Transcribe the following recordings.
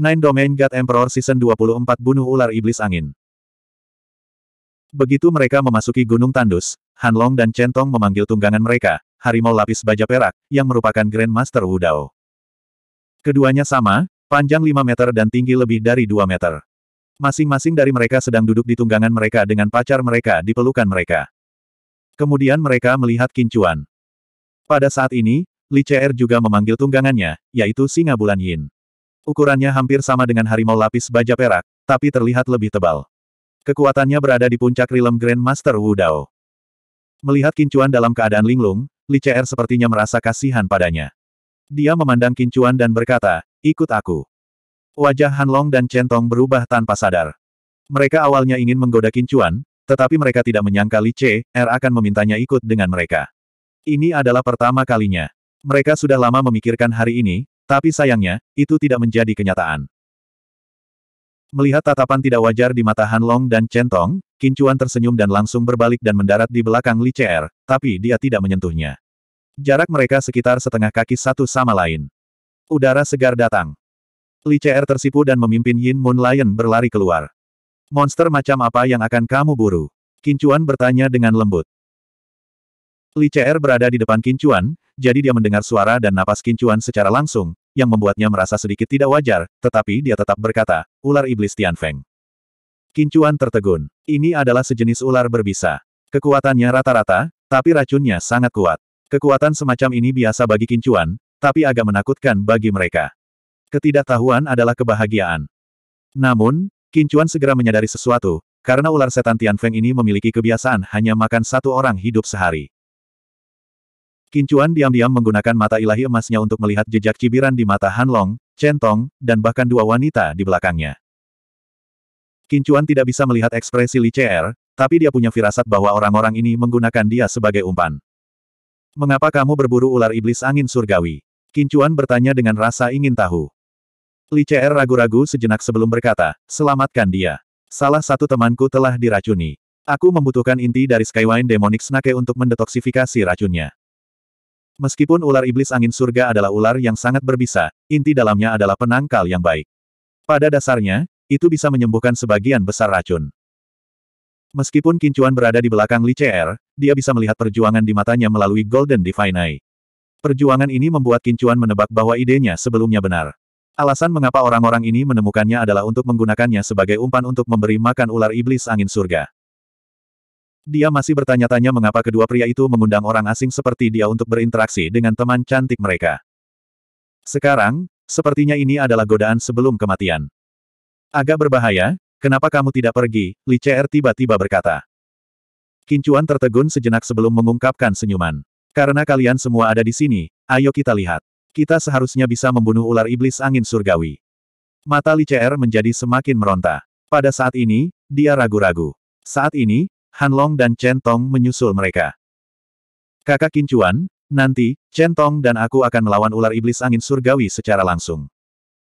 Nine Domain God Emperor Season 24 Bunuh Ular Iblis Angin Begitu mereka memasuki Gunung Tandus, Han Long dan Chen Tong memanggil tunggangan mereka, harimau lapis baja perak, yang merupakan Grand Master Wu Dao. Keduanya sama, panjang 5 meter dan tinggi lebih dari 2 meter. Masing-masing dari mereka sedang duduk di tunggangan mereka dengan pacar mereka di pelukan mereka. Kemudian mereka melihat kincuan. Pada saat ini, Li Cher juga memanggil tunggangannya, yaitu Singa Bulan Yin. Ukurannya hampir sama dengan harimau lapis baja perak, tapi terlihat lebih tebal. Kekuatannya berada di puncak rilem Grand Master Wu Dao. Melihat Kincuan dalam keadaan linglung, Li CR sepertinya merasa kasihan padanya. Dia memandang Kincuan dan berkata, ikut aku. Wajah Han Long dan Chen Tong berubah tanpa sadar. Mereka awalnya ingin menggoda Kincuan, tetapi mereka tidak menyangka Li CR er akan memintanya ikut dengan mereka. Ini adalah pertama kalinya. Mereka sudah lama memikirkan hari ini, tapi sayangnya, itu tidak menjadi kenyataan. Melihat tatapan tidak wajar di mata Han Long dan Chen Tong, Kincuan tersenyum dan langsung berbalik dan mendarat di belakang Li CR, tapi dia tidak menyentuhnya. Jarak mereka sekitar setengah kaki satu sama lain. Udara segar datang. Li CR tersipu dan memimpin Yin Moon Lion berlari keluar. Monster macam apa yang akan kamu buru? Kincuan bertanya dengan lembut. Li CR berada di depan Kincuan, jadi dia mendengar suara dan napas Kincuan secara langsung, yang membuatnya merasa sedikit tidak wajar, tetapi dia tetap berkata, ular iblis Tian Tianfeng. Kincuan tertegun. Ini adalah sejenis ular berbisa. Kekuatannya rata-rata, tapi racunnya sangat kuat. Kekuatan semacam ini biasa bagi Kincuan, tapi agak menakutkan bagi mereka. Ketidaktahuan adalah kebahagiaan. Namun, Kincuan segera menyadari sesuatu, karena ular setan Tian Feng ini memiliki kebiasaan hanya makan satu orang hidup sehari. Kincuan diam-diam menggunakan mata ilahi emasnya untuk melihat jejak cibiran di mata Hanlong, Tong, dan bahkan dua wanita di belakangnya. Kincuan tidak bisa melihat ekspresi Li CR, tapi dia punya firasat bahwa orang-orang ini menggunakan dia sebagai umpan. Mengapa kamu berburu ular iblis angin surgawi? Kincuan bertanya dengan rasa ingin tahu. Li CR ragu-ragu sejenak sebelum berkata, selamatkan dia. Salah satu temanku telah diracuni. Aku membutuhkan inti dari Skywine Demonic Snake untuk mendetoksifikasi racunnya. Meskipun ular iblis angin surga adalah ular yang sangat berbisa, inti dalamnya adalah penangkal yang baik. Pada dasarnya, itu bisa menyembuhkan sebagian besar racun. Meskipun Kincuan berada di belakang Li CR, dia bisa melihat perjuangan di matanya melalui Golden Divine Eye. Perjuangan ini membuat Kincuan menebak bahwa idenya sebelumnya benar. Alasan mengapa orang-orang ini menemukannya adalah untuk menggunakannya sebagai umpan untuk memberi makan ular iblis angin surga. Dia masih bertanya-tanya mengapa kedua pria itu mengundang orang asing seperti dia untuk berinteraksi dengan teman cantik mereka. Sekarang, sepertinya ini adalah godaan sebelum kematian. Agak berbahaya, kenapa kamu tidak pergi? Li Cher tiba-tiba berkata. Kincuan tertegun sejenak sebelum mengungkapkan senyuman. Karena kalian semua ada di sini, ayo kita lihat. Kita seharusnya bisa membunuh ular iblis angin surgawi. Mata Li Cher menjadi semakin meronta. Pada saat ini, dia ragu-ragu. Saat ini, Hanlong dan Chen Tong menyusul mereka. Kakak Kincuan, nanti, Chen Tong dan aku akan melawan ular iblis angin surgawi secara langsung.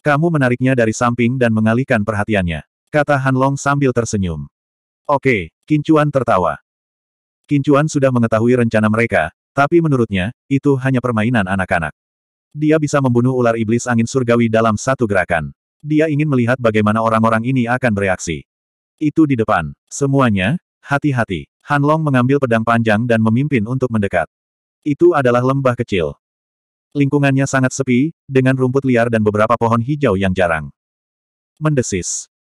Kamu menariknya dari samping dan mengalihkan perhatiannya. Kata Hanlong sambil tersenyum. Oke, Kincuan tertawa. Kincuan sudah mengetahui rencana mereka, tapi menurutnya, itu hanya permainan anak-anak. Dia bisa membunuh ular iblis angin surgawi dalam satu gerakan. Dia ingin melihat bagaimana orang-orang ini akan bereaksi. Itu di depan. Semuanya, Hati-hati. Han Long mengambil pedang panjang dan memimpin untuk mendekat. Itu adalah lembah kecil. Lingkungannya sangat sepi, dengan rumput liar dan beberapa pohon hijau yang jarang. Mendesis.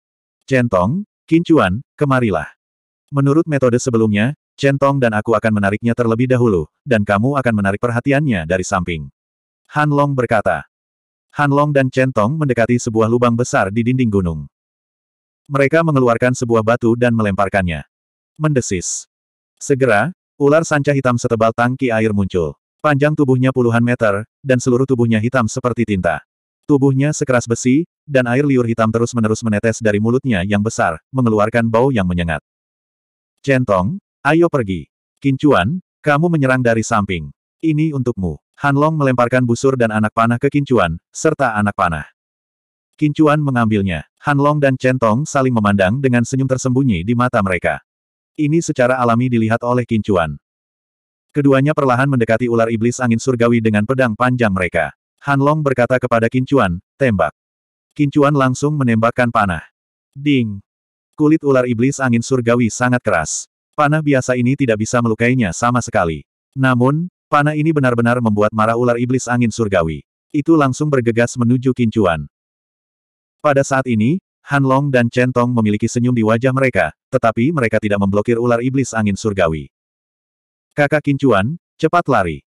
Centong, Kincuan, kemarilah. Menurut metode sebelumnya, Centong dan aku akan menariknya terlebih dahulu, dan kamu akan menarik perhatiannya dari samping. Han Long berkata. Han Long dan Centong mendekati sebuah lubang besar di dinding gunung. Mereka mengeluarkan sebuah batu dan melemparkannya mendesis. Segera, ular sanca hitam setebal tangki air muncul. Panjang tubuhnya puluhan meter, dan seluruh tubuhnya hitam seperti tinta. Tubuhnya sekeras besi, dan air liur hitam terus-menerus menetes dari mulutnya yang besar, mengeluarkan bau yang menyengat. Centong, ayo pergi. Kincuan, kamu menyerang dari samping. Ini untukmu. Hanlong melemparkan busur dan anak panah ke Kincuan, serta anak panah. Kincuan mengambilnya. Hanlong dan Centong saling memandang dengan senyum tersembunyi di mata mereka. Ini secara alami dilihat oleh Kincuan. Keduanya perlahan mendekati ular iblis angin surgawi dengan pedang panjang mereka. Han Long berkata kepada Kincuan, tembak. Kincuan langsung menembakkan panah. Ding! Kulit ular iblis angin surgawi sangat keras. Panah biasa ini tidak bisa melukainya sama sekali. Namun, panah ini benar-benar membuat marah ular iblis angin surgawi. Itu langsung bergegas menuju Kincuan. Pada saat ini, Han Long dan Chen Tong memiliki senyum di wajah mereka, tetapi mereka tidak memblokir ular iblis angin surgawi. Kakak Kincuan, cepat lari.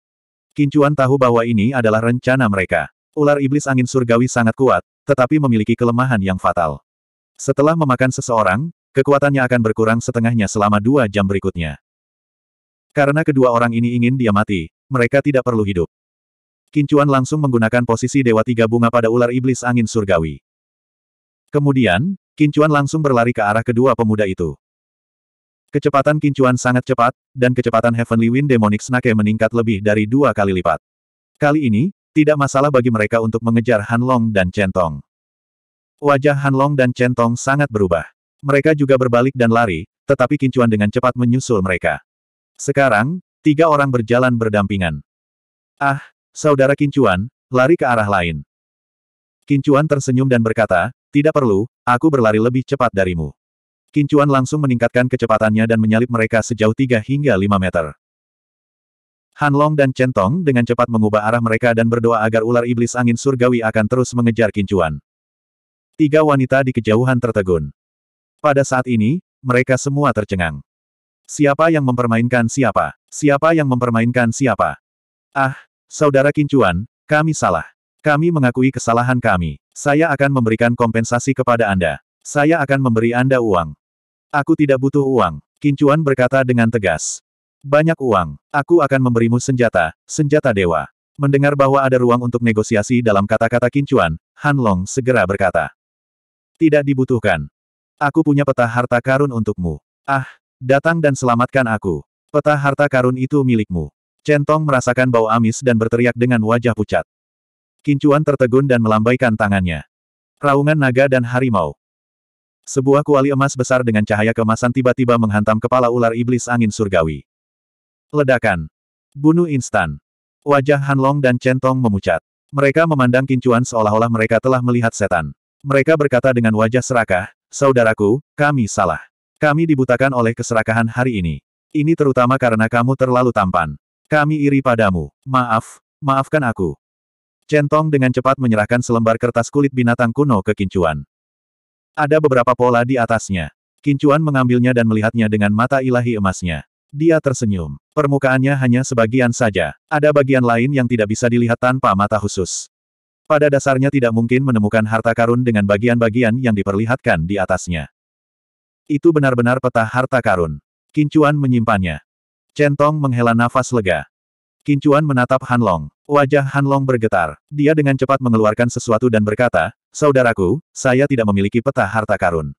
Kincuan tahu bahwa ini adalah rencana mereka. Ular iblis angin surgawi sangat kuat, tetapi memiliki kelemahan yang fatal. Setelah memakan seseorang, kekuatannya akan berkurang setengahnya selama dua jam berikutnya. Karena kedua orang ini ingin dia mati, mereka tidak perlu hidup. Kincuan langsung menggunakan posisi Dewa Tiga Bunga pada ular iblis angin surgawi. Kemudian, Kincuan langsung berlari ke arah kedua pemuda itu. Kecepatan Kincuan sangat cepat, dan kecepatan Heavenly Wind Demonic Snake meningkat lebih dari dua kali lipat. Kali ini, tidak masalah bagi mereka untuk mengejar Han Long dan Chen Tong. Wajah Han Long dan Chen Tong sangat berubah. Mereka juga berbalik dan lari, tetapi Kincuan dengan cepat menyusul mereka. Sekarang, tiga orang berjalan berdampingan. Ah, saudara Kincuan, lari ke arah lain. Kincuan tersenyum dan berkata, tidak perlu, aku berlari lebih cepat darimu. Kincuan langsung meningkatkan kecepatannya dan menyalip mereka sejauh 3 hingga 5 meter. Han Long dan Chen Tong dengan cepat mengubah arah mereka dan berdoa agar ular iblis angin surgawi akan terus mengejar Kincuan. Tiga wanita di kejauhan tertegun. Pada saat ini, mereka semua tercengang. Siapa yang mempermainkan siapa? Siapa yang mempermainkan siapa? Ah, Saudara Kincuan, kami salah. Kami mengakui kesalahan kami. Saya akan memberikan kompensasi kepada Anda. Saya akan memberi Anda uang. Aku tidak butuh uang. Kincuan berkata dengan tegas. Banyak uang. Aku akan memberimu senjata, senjata dewa. Mendengar bahwa ada ruang untuk negosiasi dalam kata-kata Kincuan, Han Long segera berkata. Tidak dibutuhkan. Aku punya peta harta karun untukmu. Ah, datang dan selamatkan aku. Peta harta karun itu milikmu. Centong merasakan bau amis dan berteriak dengan wajah pucat. Kincuan tertegun dan melambaikan tangannya. Raungan naga dan harimau. Sebuah kuali emas besar dengan cahaya kemasan tiba-tiba menghantam kepala ular iblis angin surgawi. Ledakan. Bunuh instan. Wajah Hanlong dan Centong memucat. Mereka memandang Kincuan seolah-olah mereka telah melihat setan. Mereka berkata dengan wajah serakah, Saudaraku, kami salah. Kami dibutakan oleh keserakahan hari ini. Ini terutama karena kamu terlalu tampan. Kami iri padamu. Maaf, maafkan aku. Centong dengan cepat menyerahkan selembar kertas kulit binatang kuno ke Kincuan. Ada beberapa pola di atasnya. Kincuan mengambilnya dan melihatnya dengan mata ilahi emasnya. Dia tersenyum. Permukaannya hanya sebagian saja. Ada bagian lain yang tidak bisa dilihat tanpa mata khusus. Pada dasarnya tidak mungkin menemukan harta karun dengan bagian-bagian yang diperlihatkan di atasnya. Itu benar-benar peta harta karun. Kincuan menyimpannya. Centong menghela nafas lega. Kincuan menatap Han Long. Wajah Han Long bergetar. Dia dengan cepat mengeluarkan sesuatu dan berkata, Saudaraku, saya tidak memiliki peta harta karun.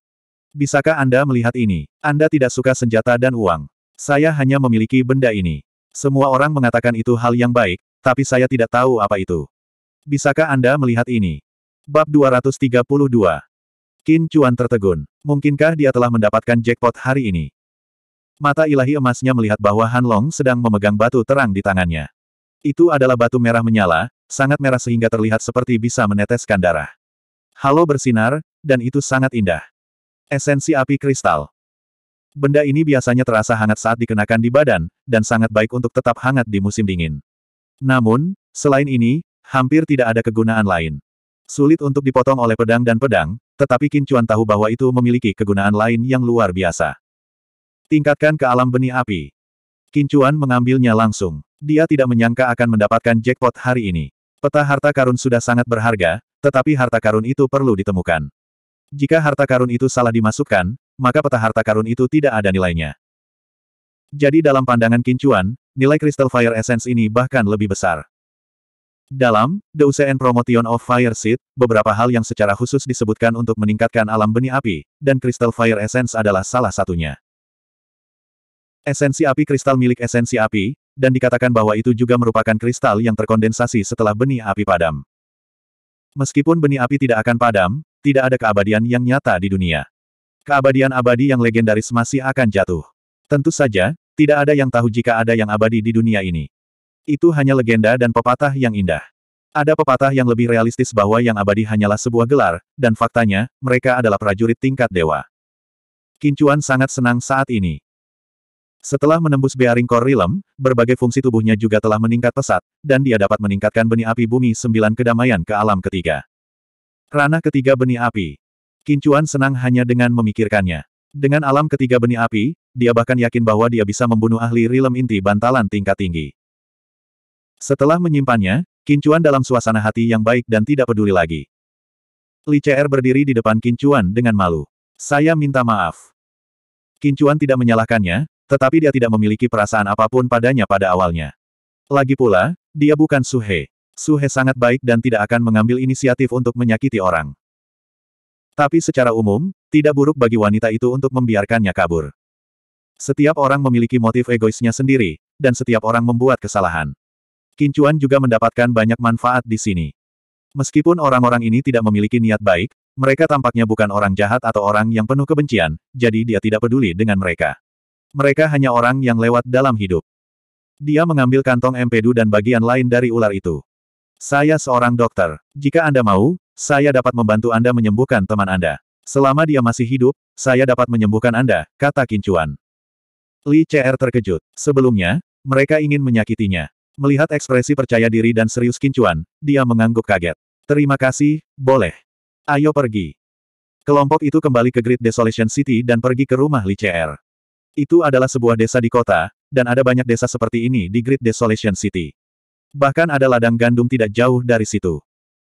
Bisakah Anda melihat ini? Anda tidak suka senjata dan uang. Saya hanya memiliki benda ini. Semua orang mengatakan itu hal yang baik, tapi saya tidak tahu apa itu. Bisakah Anda melihat ini? Bab 232 Kincuan tertegun. Mungkinkah dia telah mendapatkan jackpot hari ini? Mata ilahi emasnya melihat bahwa Han Long sedang memegang batu terang di tangannya. Itu adalah batu merah menyala, sangat merah sehingga terlihat seperti bisa meneteskan darah. Halo bersinar, dan itu sangat indah. Esensi api kristal. Benda ini biasanya terasa hangat saat dikenakan di badan, dan sangat baik untuk tetap hangat di musim dingin. Namun, selain ini, hampir tidak ada kegunaan lain. Sulit untuk dipotong oleh pedang dan pedang, tetapi Kincuan tahu bahwa itu memiliki kegunaan lain yang luar biasa. Tingkatkan ke alam benih api. Kincuan mengambilnya langsung. Dia tidak menyangka akan mendapatkan jackpot hari ini. Peta harta karun sudah sangat berharga, tetapi harta karun itu perlu ditemukan. Jika harta karun itu salah dimasukkan, maka peta harta karun itu tidak ada nilainya. Jadi dalam pandangan Kincuan, nilai Crystal Fire Essence ini bahkan lebih besar. Dalam The UCN Promotion of Fire Seed, beberapa hal yang secara khusus disebutkan untuk meningkatkan alam benih api, dan Crystal Fire Essence adalah salah satunya esensi api kristal milik esensi api, dan dikatakan bahwa itu juga merupakan kristal yang terkondensasi setelah benih api padam. Meskipun benih api tidak akan padam, tidak ada keabadian yang nyata di dunia. Keabadian abadi yang legendaris masih akan jatuh. Tentu saja, tidak ada yang tahu jika ada yang abadi di dunia ini. Itu hanya legenda dan pepatah yang indah. Ada pepatah yang lebih realistis bahwa yang abadi hanyalah sebuah gelar, dan faktanya, mereka adalah prajurit tingkat dewa. Kincuan sangat senang saat ini. Setelah menembus bearing core realm, berbagai fungsi tubuhnya juga telah meningkat pesat, dan dia dapat meningkatkan benih api bumi sembilan kedamaian ke alam ketiga. Ranah ketiga benih api. Kincuan senang hanya dengan memikirkannya. Dengan alam ketiga benih api, dia bahkan yakin bahwa dia bisa membunuh ahli realm inti bantalan tingkat tinggi. Setelah menyimpannya, Kincuan dalam suasana hati yang baik dan tidak peduli lagi. Li CR berdiri di depan Kincuan dengan malu. Saya minta maaf. Kincuan tidak menyalahkannya, tetapi dia tidak memiliki perasaan apapun padanya pada awalnya. Lagi pula, dia bukan Suhe. Suhe sangat baik dan tidak akan mengambil inisiatif untuk menyakiti orang. Tapi secara umum, tidak buruk bagi wanita itu untuk membiarkannya kabur. Setiap orang memiliki motif egoisnya sendiri, dan setiap orang membuat kesalahan. Kincuan juga mendapatkan banyak manfaat di sini. Meskipun orang-orang ini tidak memiliki niat baik, mereka tampaknya bukan orang jahat atau orang yang penuh kebencian, jadi dia tidak peduli dengan mereka. Mereka hanya orang yang lewat dalam hidup. Dia mengambil kantong empedu dan bagian lain dari ular itu. Saya seorang dokter. Jika Anda mau, saya dapat membantu Anda menyembuhkan teman Anda. Selama dia masih hidup, saya dapat menyembuhkan Anda, kata Kincuan. Li CR terkejut. Sebelumnya, mereka ingin menyakitinya. Melihat ekspresi percaya diri dan serius Kincuan, dia mengangguk kaget. Terima kasih, boleh. Ayo pergi. Kelompok itu kembali ke Great Desolation City dan pergi ke rumah Li CR. Itu adalah sebuah desa di kota, dan ada banyak desa seperti ini di Great Desolation City. Bahkan ada ladang gandum tidak jauh dari situ.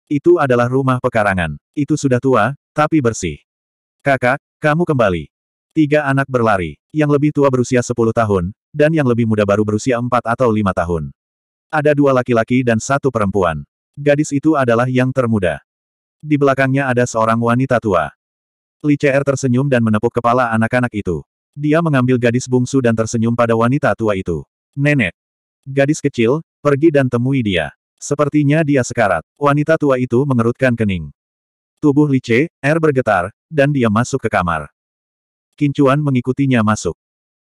Itu adalah rumah pekarangan. Itu sudah tua, tapi bersih. Kakak, kamu kembali. Tiga anak berlari. Yang lebih tua berusia 10 tahun, dan yang lebih muda baru berusia 4 atau 5 tahun. Ada dua laki-laki dan satu perempuan. Gadis itu adalah yang termuda. Di belakangnya ada seorang wanita tua. Li CR tersenyum dan menepuk kepala anak-anak itu. Dia mengambil gadis bungsu dan tersenyum pada wanita tua itu. Nenek. Gadis kecil, pergi dan temui dia. Sepertinya dia sekarat. Wanita tua itu mengerutkan kening. Tubuh Lice, air bergetar, dan dia masuk ke kamar. Kincuan mengikutinya masuk.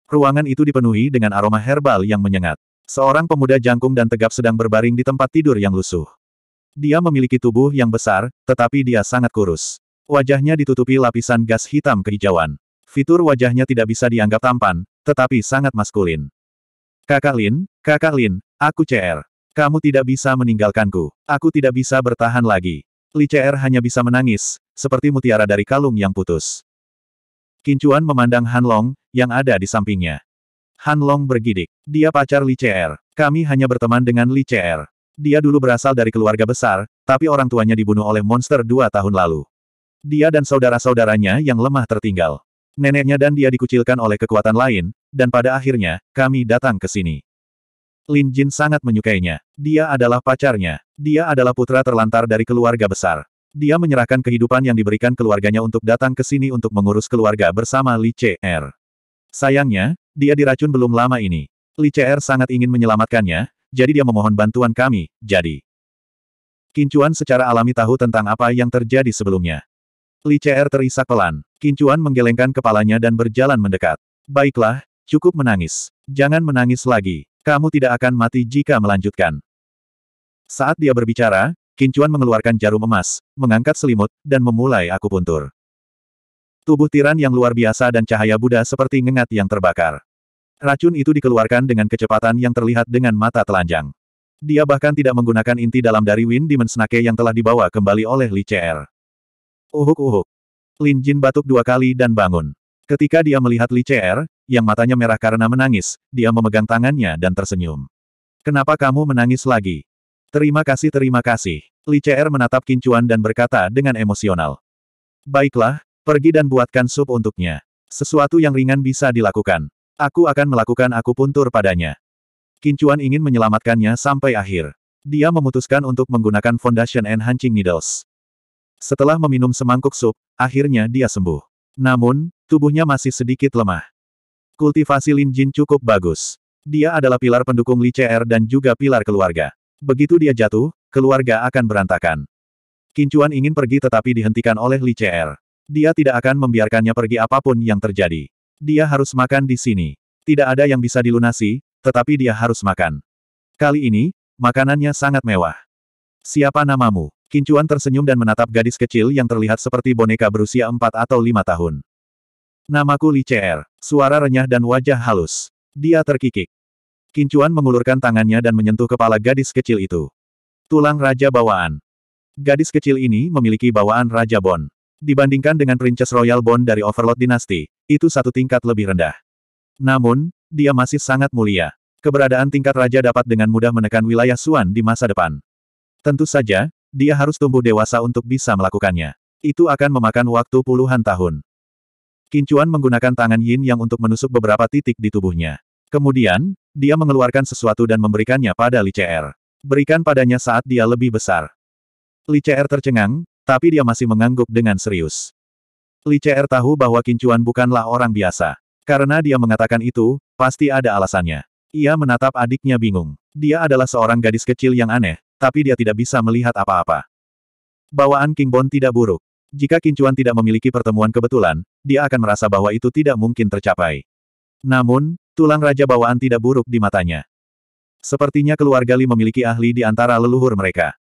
Ruangan itu dipenuhi dengan aroma herbal yang menyengat. Seorang pemuda jangkung dan tegap sedang berbaring di tempat tidur yang lusuh. Dia memiliki tubuh yang besar, tetapi dia sangat kurus. Wajahnya ditutupi lapisan gas hitam kehijauan. Fitur wajahnya tidak bisa dianggap tampan, tetapi sangat maskulin. Kakak Lin, Kakak Lin, aku CR. Kamu tidak bisa meninggalkanku. Aku tidak bisa bertahan lagi. Li CR hanya bisa menangis, seperti mutiara dari kalung yang putus. Kincuan memandang Han Long, yang ada di sampingnya. Han Long bergidik. Dia pacar Li CR. Kami hanya berteman dengan Li CR. Dia dulu berasal dari keluarga besar, tapi orang tuanya dibunuh oleh monster dua tahun lalu. Dia dan saudara-saudaranya yang lemah tertinggal neneknya dan dia dikucilkan oleh kekuatan lain, dan pada akhirnya, kami datang ke sini. Lin Jin sangat menyukainya. Dia adalah pacarnya. Dia adalah putra terlantar dari keluarga besar. Dia menyerahkan kehidupan yang diberikan keluarganya untuk datang ke sini untuk mengurus keluarga bersama Li Er. Sayangnya, dia diracun belum lama ini. Li Er sangat ingin menyelamatkannya, jadi dia memohon bantuan kami, jadi. Kincuan secara alami tahu tentang apa yang terjadi sebelumnya. Li CR terisak pelan. Kincuan menggelengkan kepalanya dan berjalan mendekat. Baiklah, cukup menangis. Jangan menangis lagi. Kamu tidak akan mati jika melanjutkan. Saat dia berbicara, Kincuan mengeluarkan jarum emas, mengangkat selimut, dan memulai akupuntur. Tubuh tiran yang luar biasa dan cahaya Buddha seperti ngengat yang terbakar. Racun itu dikeluarkan dengan kecepatan yang terlihat dengan mata telanjang. Dia bahkan tidak menggunakan inti dalam dari Wind Demon Snake yang telah dibawa kembali oleh Li CR. Uhuk-uhuk. Oh, oh, oh. Lin Jin batuk dua kali dan bangun. Ketika dia melihat Li CR, yang matanya merah karena menangis, dia memegang tangannya dan tersenyum. Kenapa kamu menangis lagi? Terima kasih terima kasih. Li CR menatap Kincuan dan berkata dengan emosional. Baiklah, pergi dan buatkan sup untuknya. Sesuatu yang ringan bisa dilakukan. Aku akan melakukan aku tur padanya. Kincuan ingin menyelamatkannya sampai akhir. Dia memutuskan untuk menggunakan Foundation Enhancing Needles. Setelah meminum semangkuk sup, akhirnya dia sembuh. Namun, tubuhnya masih sedikit lemah. Kultivasi Lin Jin cukup bagus. Dia adalah pilar pendukung Li CR dan juga pilar keluarga. Begitu dia jatuh, keluarga akan berantakan. Kincuan ingin pergi tetapi dihentikan oleh Li CR. Dia tidak akan membiarkannya pergi apapun yang terjadi. Dia harus makan di sini. Tidak ada yang bisa dilunasi, tetapi dia harus makan. Kali ini, makanannya sangat mewah. Siapa namamu? Kincuan tersenyum dan menatap gadis kecil yang terlihat seperti boneka berusia empat atau lima tahun. Namaku Li CR. Suara renyah dan wajah halus. Dia terkikik. Kincuan mengulurkan tangannya dan menyentuh kepala gadis kecil itu. Tulang Raja Bawaan. Gadis kecil ini memiliki bawaan Raja Bon. Dibandingkan dengan Princess Royal Bon dari Overlord Dinasti, itu satu tingkat lebih rendah. Namun, dia masih sangat mulia. Keberadaan tingkat raja dapat dengan mudah menekan wilayah Suan di masa depan. Tentu saja, dia harus tumbuh dewasa untuk bisa melakukannya. Itu akan memakan waktu puluhan tahun. Kincuan menggunakan tangan Yin yang untuk menusuk beberapa titik di tubuhnya. Kemudian, dia mengeluarkan sesuatu dan memberikannya pada Li CR. Berikan padanya saat dia lebih besar. Li CR tercengang, tapi dia masih mengangguk dengan serius. Li CR tahu bahwa Kincuan bukanlah orang biasa. Karena dia mengatakan itu, pasti ada alasannya. Ia menatap adiknya bingung. Dia adalah seorang gadis kecil yang aneh, tapi dia tidak bisa melihat apa-apa. Bawaan King Bon tidak buruk. Jika Kincuan tidak memiliki pertemuan kebetulan, dia akan merasa bahwa itu tidak mungkin tercapai. Namun, tulang raja bawaan tidak buruk di matanya. Sepertinya keluarga Li memiliki ahli di antara leluhur mereka.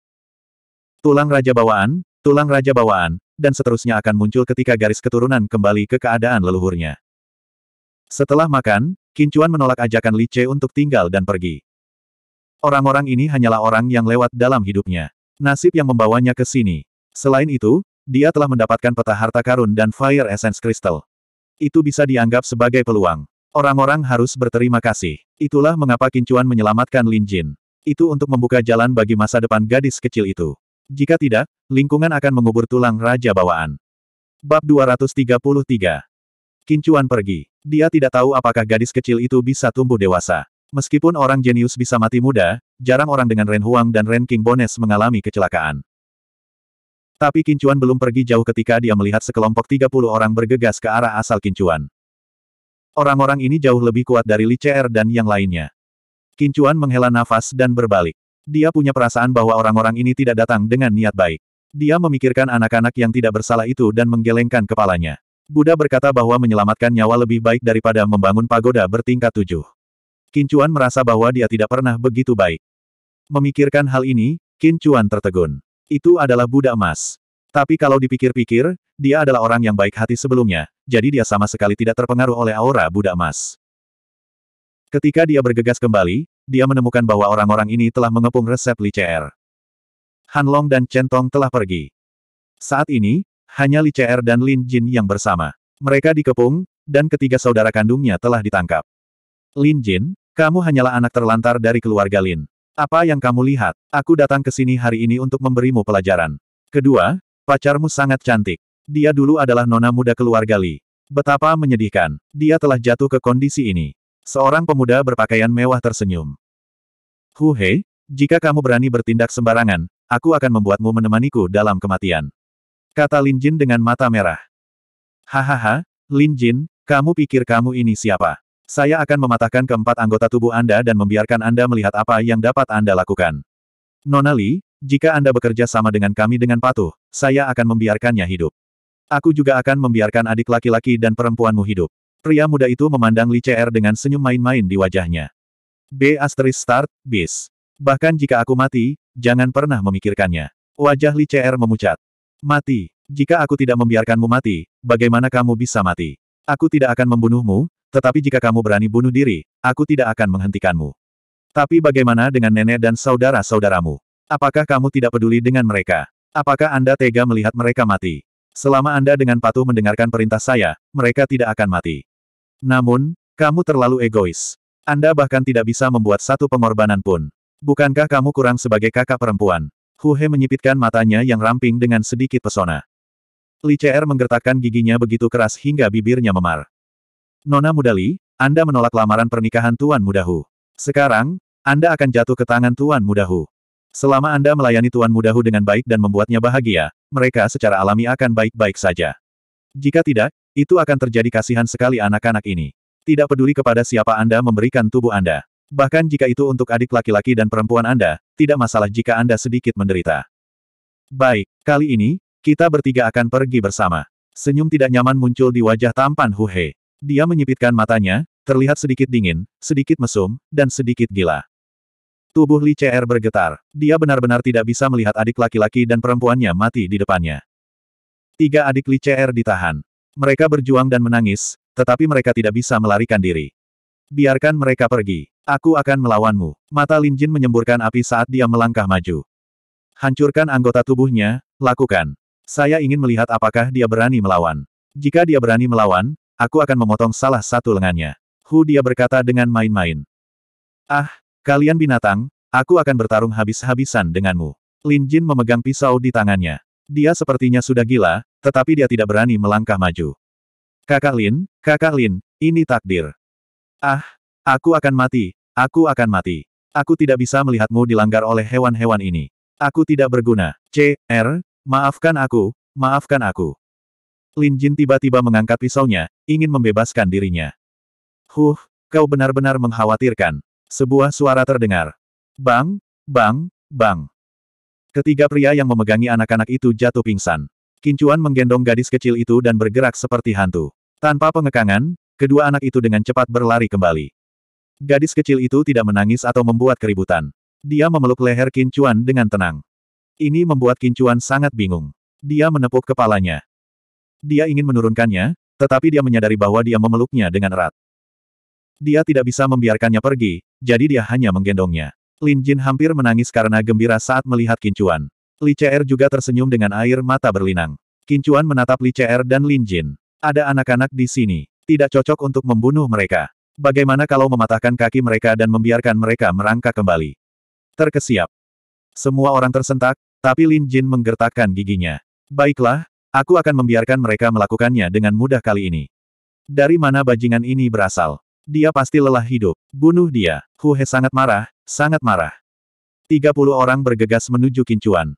Tulang raja bawaan, tulang raja bawaan, dan seterusnya akan muncul ketika garis keturunan kembali ke keadaan leluhurnya. Setelah makan, Kincuan menolak ajakan Li Che untuk tinggal dan pergi. Orang-orang ini hanyalah orang yang lewat dalam hidupnya. Nasib yang membawanya ke sini. Selain itu, dia telah mendapatkan peta harta karun dan Fire Essence Crystal. Itu bisa dianggap sebagai peluang. Orang-orang harus berterima kasih. Itulah mengapa Kincuan menyelamatkan Lin Jin. Itu untuk membuka jalan bagi masa depan gadis kecil itu. Jika tidak, lingkungan akan mengubur tulang raja bawaan. Bab 233 Kincuan pergi. Dia tidak tahu apakah gadis kecil itu bisa tumbuh dewasa. Meskipun orang jenius bisa mati muda, jarang orang dengan Ren Huang dan Ren King Bones mengalami kecelakaan. Tapi Kincuan belum pergi jauh ketika dia melihat sekelompok 30 orang bergegas ke arah asal Kincuan. Orang-orang ini jauh lebih kuat dari Li CR dan yang lainnya. Kincuan menghela nafas dan berbalik. Dia punya perasaan bahwa orang-orang ini tidak datang dengan niat baik. Dia memikirkan anak-anak yang tidak bersalah itu dan menggelengkan kepalanya. Buddha berkata bahwa menyelamatkan nyawa lebih baik daripada membangun pagoda bertingkat tujuh. Kincuan merasa bahwa dia tidak pernah begitu baik. Memikirkan hal ini, Kincuan tertegun. Itu adalah budak emas. Tapi kalau dipikir-pikir, dia adalah orang yang baik hati sebelumnya, jadi dia sama sekali tidak terpengaruh oleh aura budak emas. Ketika dia bergegas kembali, dia menemukan bahwa orang-orang ini telah mengepung resep Li CR. Han Long dan Chen Tong telah pergi. Saat ini, hanya Li CR dan Lin Jin yang bersama. Mereka dikepung, dan ketiga saudara kandungnya telah ditangkap. Lin Jin, kamu hanyalah anak terlantar dari keluarga Lin. Apa yang kamu lihat? Aku datang ke sini hari ini untuk memberimu pelajaran. Kedua, pacarmu sangat cantik. Dia dulu adalah nona muda keluarga Li. Betapa menyedihkan. Dia telah jatuh ke kondisi ini. Seorang pemuda berpakaian mewah tersenyum. Hu Hei, jika kamu berani bertindak sembarangan, aku akan membuatmu menemaniku dalam kematian. Kata Lin Jin dengan mata merah. Hahaha, Lin Jin, kamu pikir kamu ini siapa? Saya akan mematahkan keempat anggota tubuh Anda dan membiarkan Anda melihat apa yang dapat Anda lakukan. Nona Li, jika Anda bekerja sama dengan kami dengan patuh, saya akan membiarkannya hidup. Aku juga akan membiarkan adik laki-laki dan perempuanmu hidup. Pria muda itu memandang Li CR dengan senyum main-main di wajahnya. B asteris start, bis. Bahkan jika aku mati, jangan pernah memikirkannya. Wajah Li CR memucat. Mati. Jika aku tidak membiarkanmu mati, bagaimana kamu bisa mati? Aku tidak akan membunuhmu, tetapi jika kamu berani bunuh diri, aku tidak akan menghentikanmu. Tapi bagaimana dengan nenek dan saudara-saudaramu? Apakah kamu tidak peduli dengan mereka? Apakah Anda tega melihat mereka mati? Selama Anda dengan patuh mendengarkan perintah saya, mereka tidak akan mati. Namun, kamu terlalu egois. Anda bahkan tidak bisa membuat satu pengorbanan pun. Bukankah kamu kurang sebagai kakak perempuan? Huhe menyipitkan matanya yang ramping dengan sedikit pesona. Li Cher menggertakkan giginya begitu keras hingga bibirnya memar. Nona Mudali, Anda menolak lamaran pernikahan Tuan Mudahu. Sekarang, Anda akan jatuh ke tangan Tuan Mudahu. Selama Anda melayani Tuan Mudahu dengan baik dan membuatnya bahagia, mereka secara alami akan baik-baik saja. Jika tidak, itu akan terjadi kasihan sekali anak-anak ini. Tidak peduli kepada siapa Anda memberikan tubuh Anda. Bahkan jika itu untuk adik laki-laki dan perempuan Anda, tidak masalah jika Anda sedikit menderita. Baik, kali ini, kita bertiga akan pergi bersama. Senyum tidak nyaman muncul di wajah tampan Hu dia menyipitkan matanya, terlihat sedikit dingin, sedikit mesum, dan sedikit gila. Tubuh Li CR bergetar. Dia benar-benar tidak bisa melihat adik laki-laki dan perempuannya mati di depannya. Tiga adik Li CR ditahan. Mereka berjuang dan menangis, tetapi mereka tidak bisa melarikan diri. Biarkan mereka pergi. Aku akan melawanmu. Mata Lin Jin menyemburkan api saat dia melangkah maju. Hancurkan anggota tubuhnya, lakukan. Saya ingin melihat apakah dia berani melawan. Jika dia berani melawan, Aku akan memotong salah satu lengannya. Hu dia berkata dengan main-main. Ah, kalian binatang, aku akan bertarung habis-habisan denganmu. Lin Jin memegang pisau di tangannya. Dia sepertinya sudah gila, tetapi dia tidak berani melangkah maju. Kakak Lin, kakak Lin, ini takdir. Ah, aku akan mati, aku akan mati. Aku tidak bisa melihatmu dilanggar oleh hewan-hewan ini. Aku tidak berguna. C R, maafkan aku, maafkan aku. Lin Jin tiba-tiba mengangkat pisaunya, ingin membebaskan dirinya. Huh, kau benar-benar mengkhawatirkan. Sebuah suara terdengar. Bang, bang, bang. Ketiga pria yang memegangi anak-anak itu jatuh pingsan. Kincuan menggendong gadis kecil itu dan bergerak seperti hantu. Tanpa pengekangan, kedua anak itu dengan cepat berlari kembali. Gadis kecil itu tidak menangis atau membuat keributan. Dia memeluk leher Kincuan dengan tenang. Ini membuat Kincuan sangat bingung. Dia menepuk kepalanya. Dia ingin menurunkannya, tetapi dia menyadari bahwa dia memeluknya dengan erat. Dia tidak bisa membiarkannya pergi, jadi dia hanya menggendongnya. Lin Jin hampir menangis karena gembira saat melihat Kincuan. Li Er juga tersenyum dengan air mata berlinang. Kincuan menatap Li Er dan Lin Jin. Ada anak-anak di sini. Tidak cocok untuk membunuh mereka. Bagaimana kalau mematahkan kaki mereka dan membiarkan mereka merangkak kembali? Terkesiap. Semua orang tersentak, tapi Lin Jin menggertakkan giginya. Baiklah, Aku akan membiarkan mereka melakukannya dengan mudah kali ini. Dari mana bajingan ini berasal? Dia pasti lelah hidup. Bunuh dia. Hu He sangat marah, sangat marah. 30 orang bergegas menuju Kincuan.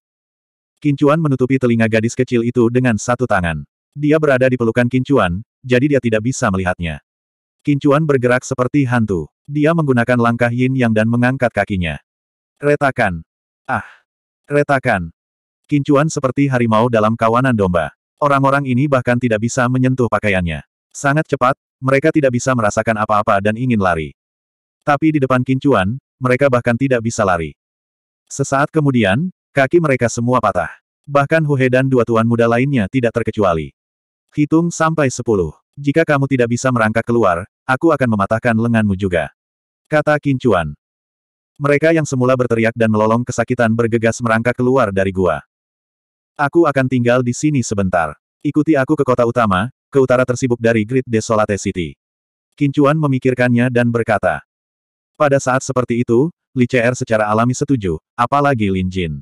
Kincuan menutupi telinga gadis kecil itu dengan satu tangan. Dia berada di pelukan Kincuan, jadi dia tidak bisa melihatnya. Kincuan bergerak seperti hantu. Dia menggunakan langkah yin yang dan mengangkat kakinya. Retakan. Ah. Retakan. Kincuan seperti harimau dalam kawanan domba. Orang-orang ini bahkan tidak bisa menyentuh pakaiannya. Sangat cepat, mereka tidak bisa merasakan apa-apa dan ingin lari. Tapi di depan kincuan, mereka bahkan tidak bisa lari. Sesaat kemudian, kaki mereka semua patah. Bahkan Huhe dan dua tuan muda lainnya tidak terkecuali. Hitung sampai sepuluh. Jika kamu tidak bisa merangkak keluar, aku akan mematahkan lenganmu juga. Kata kincuan. Mereka yang semula berteriak dan melolong kesakitan bergegas merangkak keluar dari gua. Aku akan tinggal di sini sebentar. Ikuti aku ke kota utama, ke utara tersibuk dari Grid Desolate City. Kincuan memikirkannya dan berkata. Pada saat seperti itu, Li CR secara alami setuju, apalagi Lin Jin.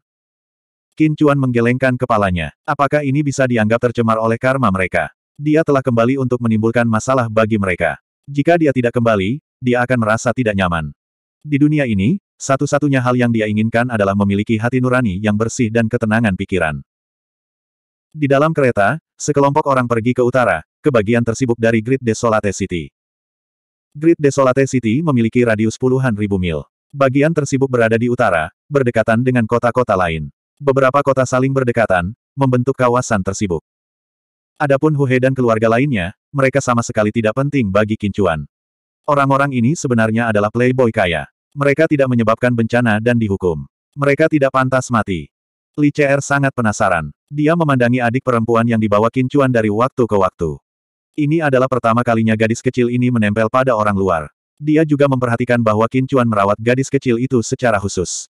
Kincuan menggelengkan kepalanya. Apakah ini bisa dianggap tercemar oleh karma mereka? Dia telah kembali untuk menimbulkan masalah bagi mereka. Jika dia tidak kembali, dia akan merasa tidak nyaman. Di dunia ini, satu-satunya hal yang dia inginkan adalah memiliki hati nurani yang bersih dan ketenangan pikiran. Di dalam kereta, sekelompok orang pergi ke utara, ke bagian tersibuk dari Grid Desolate City. Grid Desolate City memiliki radius puluhan ribu mil. Bagian tersibuk berada di utara, berdekatan dengan kota-kota lain. Beberapa kota saling berdekatan, membentuk kawasan tersibuk. Adapun Huhe dan keluarga lainnya, mereka sama sekali tidak penting bagi Kincuan. Orang-orang ini sebenarnya adalah playboy kaya. Mereka tidak menyebabkan bencana dan dihukum. Mereka tidak pantas mati. Li CR sangat penasaran. Dia memandangi adik perempuan yang dibawa kincuan dari waktu ke waktu. Ini adalah pertama kalinya gadis kecil ini menempel pada orang luar. Dia juga memperhatikan bahwa kincuan merawat gadis kecil itu secara khusus.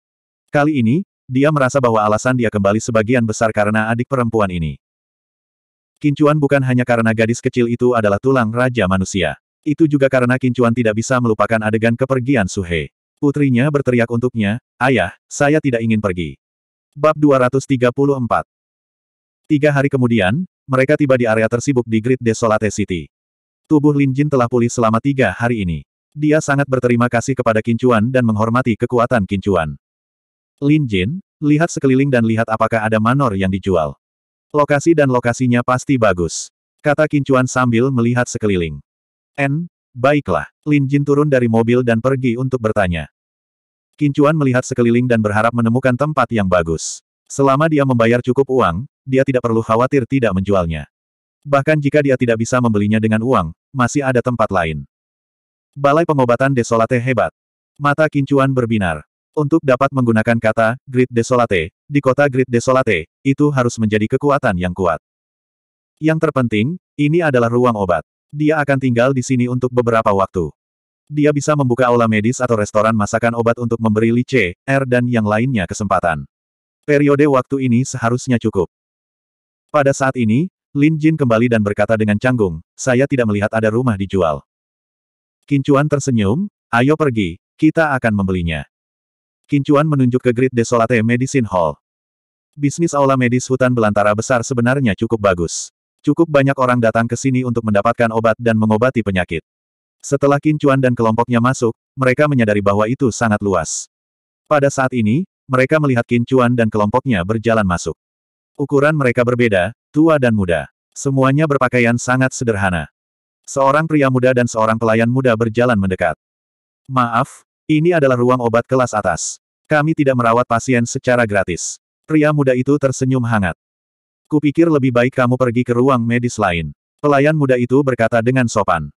Kali ini, dia merasa bahwa alasan dia kembali sebagian besar karena adik perempuan ini. Kincuan bukan hanya karena gadis kecil itu adalah tulang raja manusia. Itu juga karena kincuan tidak bisa melupakan adegan kepergian Suhe. Putrinya berteriak untuknya, Ayah, saya tidak ingin pergi. Bab 234 Tiga hari kemudian, mereka tiba di area tersibuk di Grid Desolate City. Tubuh Lin Jin telah pulih selama tiga hari ini. Dia sangat berterima kasih kepada Kincuan dan menghormati kekuatan Kincuan. Lin Jin, lihat sekeliling dan lihat apakah ada manor yang dijual. Lokasi dan lokasinya pasti bagus. Kata Kincuan sambil melihat sekeliling. N, baiklah. Lin Jin turun dari mobil dan pergi untuk bertanya. Kincuan melihat sekeliling dan berharap menemukan tempat yang bagus. Selama dia membayar cukup uang, dia tidak perlu khawatir tidak menjualnya. Bahkan jika dia tidak bisa membelinya dengan uang, masih ada tempat lain. Balai pengobatan Desolate hebat. Mata kincuan berbinar. Untuk dapat menggunakan kata Grid Desolate, di kota Grid Desolate, itu harus menjadi kekuatan yang kuat. Yang terpenting, ini adalah ruang obat. Dia akan tinggal di sini untuk beberapa waktu. Dia bisa membuka aula medis atau restoran masakan obat untuk memberi Li C, R dan yang lainnya kesempatan. Periode waktu ini seharusnya cukup. Pada saat ini, Lin Jin kembali dan berkata dengan canggung, saya tidak melihat ada rumah dijual. Kincuan tersenyum, ayo pergi, kita akan membelinya. Kincuan menunjuk ke Grid Desolate Medicine Hall. Bisnis aula medis hutan belantara besar sebenarnya cukup bagus. Cukup banyak orang datang ke sini untuk mendapatkan obat dan mengobati penyakit. Setelah Kincuan dan kelompoknya masuk, mereka menyadari bahwa itu sangat luas. Pada saat ini, mereka melihat Kincuan dan kelompoknya berjalan masuk. Ukuran mereka berbeda, tua dan muda. Semuanya berpakaian sangat sederhana. Seorang pria muda dan seorang pelayan muda berjalan mendekat. Maaf, ini adalah ruang obat kelas atas. Kami tidak merawat pasien secara gratis. Pria muda itu tersenyum hangat. Kupikir lebih baik kamu pergi ke ruang medis lain. Pelayan muda itu berkata dengan sopan.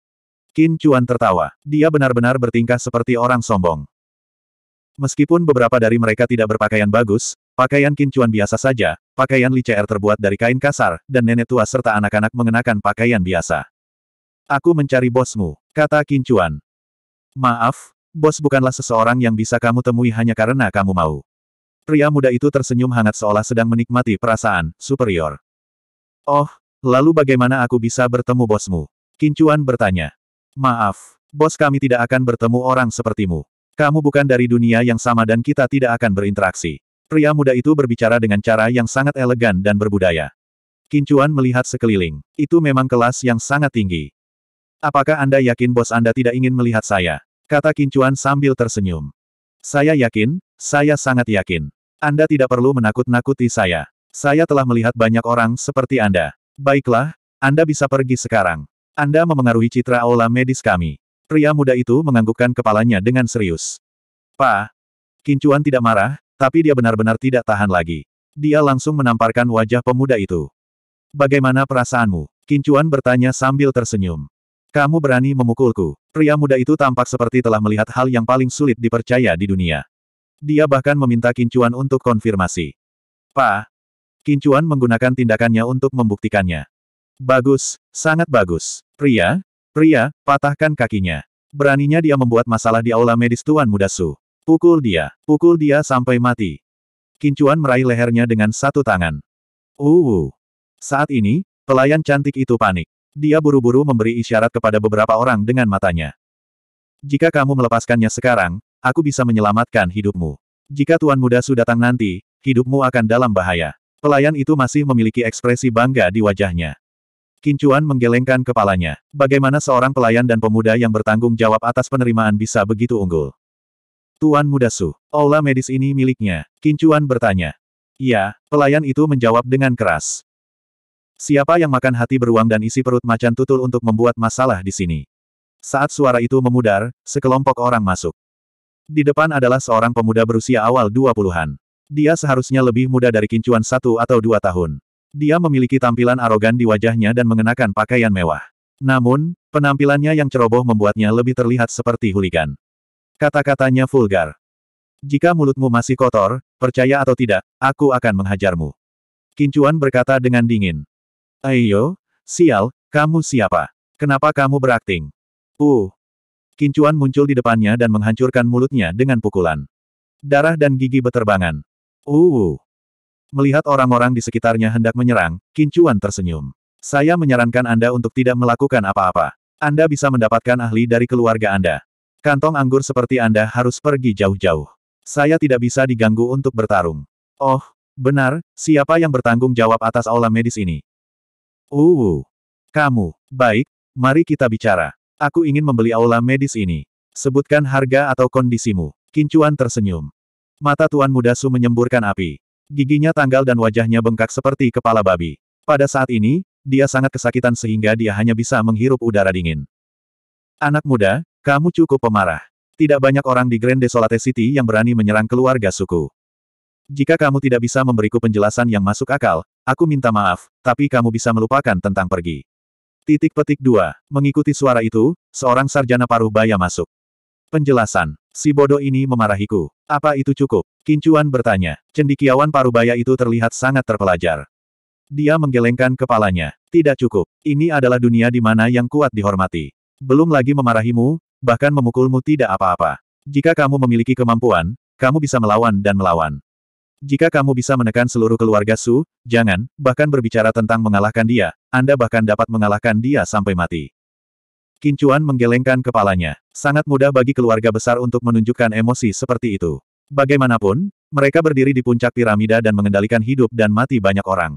Qin Chuan tertawa. Dia benar-benar bertingkah seperti orang sombong. Meskipun beberapa dari mereka tidak berpakaian bagus, pakaian Qin Chuan biasa saja, Pakaian Li CR terbuat dari kain kasar, dan nenek tua serta anak-anak mengenakan pakaian biasa. Aku mencari bosmu, kata Kincuan. Maaf, bos bukanlah seseorang yang bisa kamu temui hanya karena kamu mau. Pria muda itu tersenyum hangat seolah sedang menikmati perasaan, superior. Oh, lalu bagaimana aku bisa bertemu bosmu? Kincuan bertanya. Maaf, bos kami tidak akan bertemu orang sepertimu. Kamu bukan dari dunia yang sama dan kita tidak akan berinteraksi. Pria muda itu berbicara dengan cara yang sangat elegan dan berbudaya. Kincuan melihat sekeliling. Itu memang kelas yang sangat tinggi. Apakah Anda yakin bos Anda tidak ingin melihat saya? Kata Kincuan sambil tersenyum. Saya yakin, saya sangat yakin. Anda tidak perlu menakut-nakuti saya. Saya telah melihat banyak orang seperti Anda. Baiklah, Anda bisa pergi sekarang. Anda memengaruhi citra aula medis kami. Pria muda itu menganggukkan kepalanya dengan serius. Pak, Kincuan tidak marah, tapi dia benar-benar tidak tahan lagi. Dia langsung menamparkan wajah pemuda itu. Bagaimana perasaanmu? Kincuan bertanya sambil tersenyum. Kamu berani memukulku. Pria muda itu tampak seperti telah melihat hal yang paling sulit dipercaya di dunia. Dia bahkan meminta Kincuan untuk konfirmasi. Pa. Kincuan menggunakan tindakannya untuk membuktikannya. Bagus, sangat bagus. Pria, pria, patahkan kakinya. Beraninya dia membuat masalah di aula medis Tuan Muda Pukul dia, pukul dia sampai mati. Kincuan meraih lehernya dengan satu tangan. Uh, uh. Saat ini, pelayan cantik itu panik. Dia buru-buru memberi isyarat kepada beberapa orang dengan matanya. Jika kamu melepaskannya sekarang, aku bisa menyelamatkan hidupmu. Jika tuan muda sudah datang nanti, hidupmu akan dalam bahaya. Pelayan itu masih memiliki ekspresi bangga di wajahnya. Kincuan menggelengkan kepalanya. Bagaimana seorang pelayan dan pemuda yang bertanggung jawab atas penerimaan bisa begitu unggul? Tuan Muda Su, aula medis ini miliknya, Kincuan bertanya. Ya, pelayan itu menjawab dengan keras. Siapa yang makan hati beruang dan isi perut macan tutul untuk membuat masalah di sini? Saat suara itu memudar, sekelompok orang masuk. Di depan adalah seorang pemuda berusia awal 20-an. Dia seharusnya lebih muda dari Kincuan satu atau dua tahun. Dia memiliki tampilan arogan di wajahnya dan mengenakan pakaian mewah. Namun, penampilannya yang ceroboh membuatnya lebih terlihat seperti huligan. Kata-katanya vulgar. Jika mulutmu masih kotor, percaya atau tidak, aku akan menghajarmu. Kincuan berkata dengan dingin. Ayo, sial, kamu siapa? Kenapa kamu berakting? Uh. Kincuan muncul di depannya dan menghancurkan mulutnya dengan pukulan. Darah dan gigi beterbangan. Uh. Melihat orang-orang di sekitarnya hendak menyerang, Kincuan tersenyum. Saya menyarankan Anda untuk tidak melakukan apa-apa. Anda bisa mendapatkan ahli dari keluarga Anda. Kantong anggur seperti Anda harus pergi jauh-jauh. Saya tidak bisa diganggu untuk bertarung. Oh, benar, siapa yang bertanggung jawab atas aula medis ini? Uh, kamu. Baik, mari kita bicara. Aku ingin membeli aula medis ini. Sebutkan harga atau kondisimu. Kincuan tersenyum. Mata Tuan Muda Su menyemburkan api. Giginya tanggal dan wajahnya bengkak seperti kepala babi. Pada saat ini, dia sangat kesakitan sehingga dia hanya bisa menghirup udara dingin. Anak muda, kamu cukup pemarah. Tidak banyak orang di Grand Desolate City yang berani menyerang keluarga suku. Jika kamu tidak bisa memberiku penjelasan yang masuk akal, aku minta maaf, tapi kamu bisa melupakan tentang pergi. Titik petik 2. Mengikuti suara itu, seorang sarjana paruh baya masuk. Penjelasan. Si bodoh ini memarahiku. Apa itu cukup? Kincuan bertanya. Cendikiawan paruh baya itu terlihat sangat terpelajar. Dia menggelengkan kepalanya. Tidak cukup. Ini adalah dunia di mana yang kuat dihormati. Belum lagi memarahimu, bahkan memukulmu tidak apa-apa. Jika kamu memiliki kemampuan, kamu bisa melawan dan melawan. Jika kamu bisa menekan seluruh keluarga Su, jangan, bahkan berbicara tentang mengalahkan dia, Anda bahkan dapat mengalahkan dia sampai mati. Kincuan menggelengkan kepalanya. Sangat mudah bagi keluarga besar untuk menunjukkan emosi seperti itu. Bagaimanapun, mereka berdiri di puncak piramida dan mengendalikan hidup dan mati banyak orang.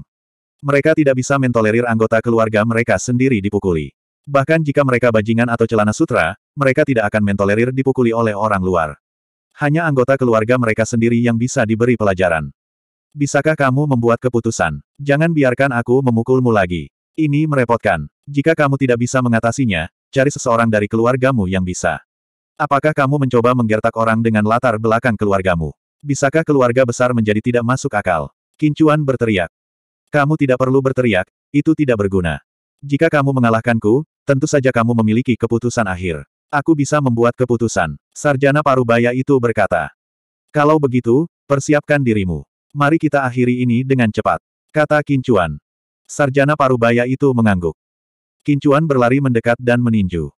Mereka tidak bisa mentolerir anggota keluarga mereka sendiri dipukuli. Bahkan jika mereka bajingan atau celana sutra, mereka tidak akan mentolerir dipukuli oleh orang luar. Hanya anggota keluarga mereka sendiri yang bisa diberi pelajaran. Bisakah kamu membuat keputusan? Jangan biarkan aku memukulmu lagi. Ini merepotkan. Jika kamu tidak bisa mengatasinya, cari seseorang dari keluargamu yang bisa. Apakah kamu mencoba menggertak orang dengan latar belakang keluargamu? Bisakah keluarga besar menjadi tidak masuk akal? Kincuan berteriak. Kamu tidak perlu berteriak, itu tidak berguna. Jika kamu mengalahkanku, tentu saja kamu memiliki keputusan akhir. Aku bisa membuat keputusan. Sarjana Parubaya itu berkata. Kalau begitu, persiapkan dirimu. Mari kita akhiri ini dengan cepat. Kata Kincuan. Sarjana Parubaya itu mengangguk. Kincuan berlari mendekat dan meninju.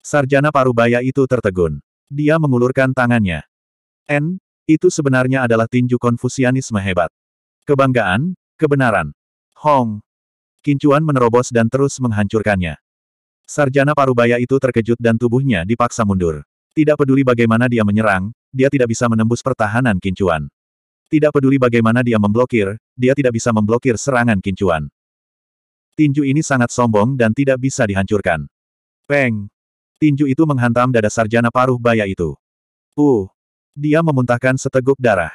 Sarjana Parubaya itu tertegun. Dia mengulurkan tangannya. N, itu sebenarnya adalah tinju konfusianisme hebat. Kebanggaan, kebenaran. Hong. Kincuan menerobos dan terus menghancurkannya. Sarjana Parubaya itu terkejut dan tubuhnya dipaksa mundur. Tidak peduli bagaimana dia menyerang, dia tidak bisa menembus pertahanan kincuan. Tidak peduli bagaimana dia memblokir, dia tidak bisa memblokir serangan kincuan. Tinju ini sangat sombong dan tidak bisa dihancurkan. Peng! Tinju itu menghantam dada sarjana paruh baya itu. Uh! Dia memuntahkan seteguk darah.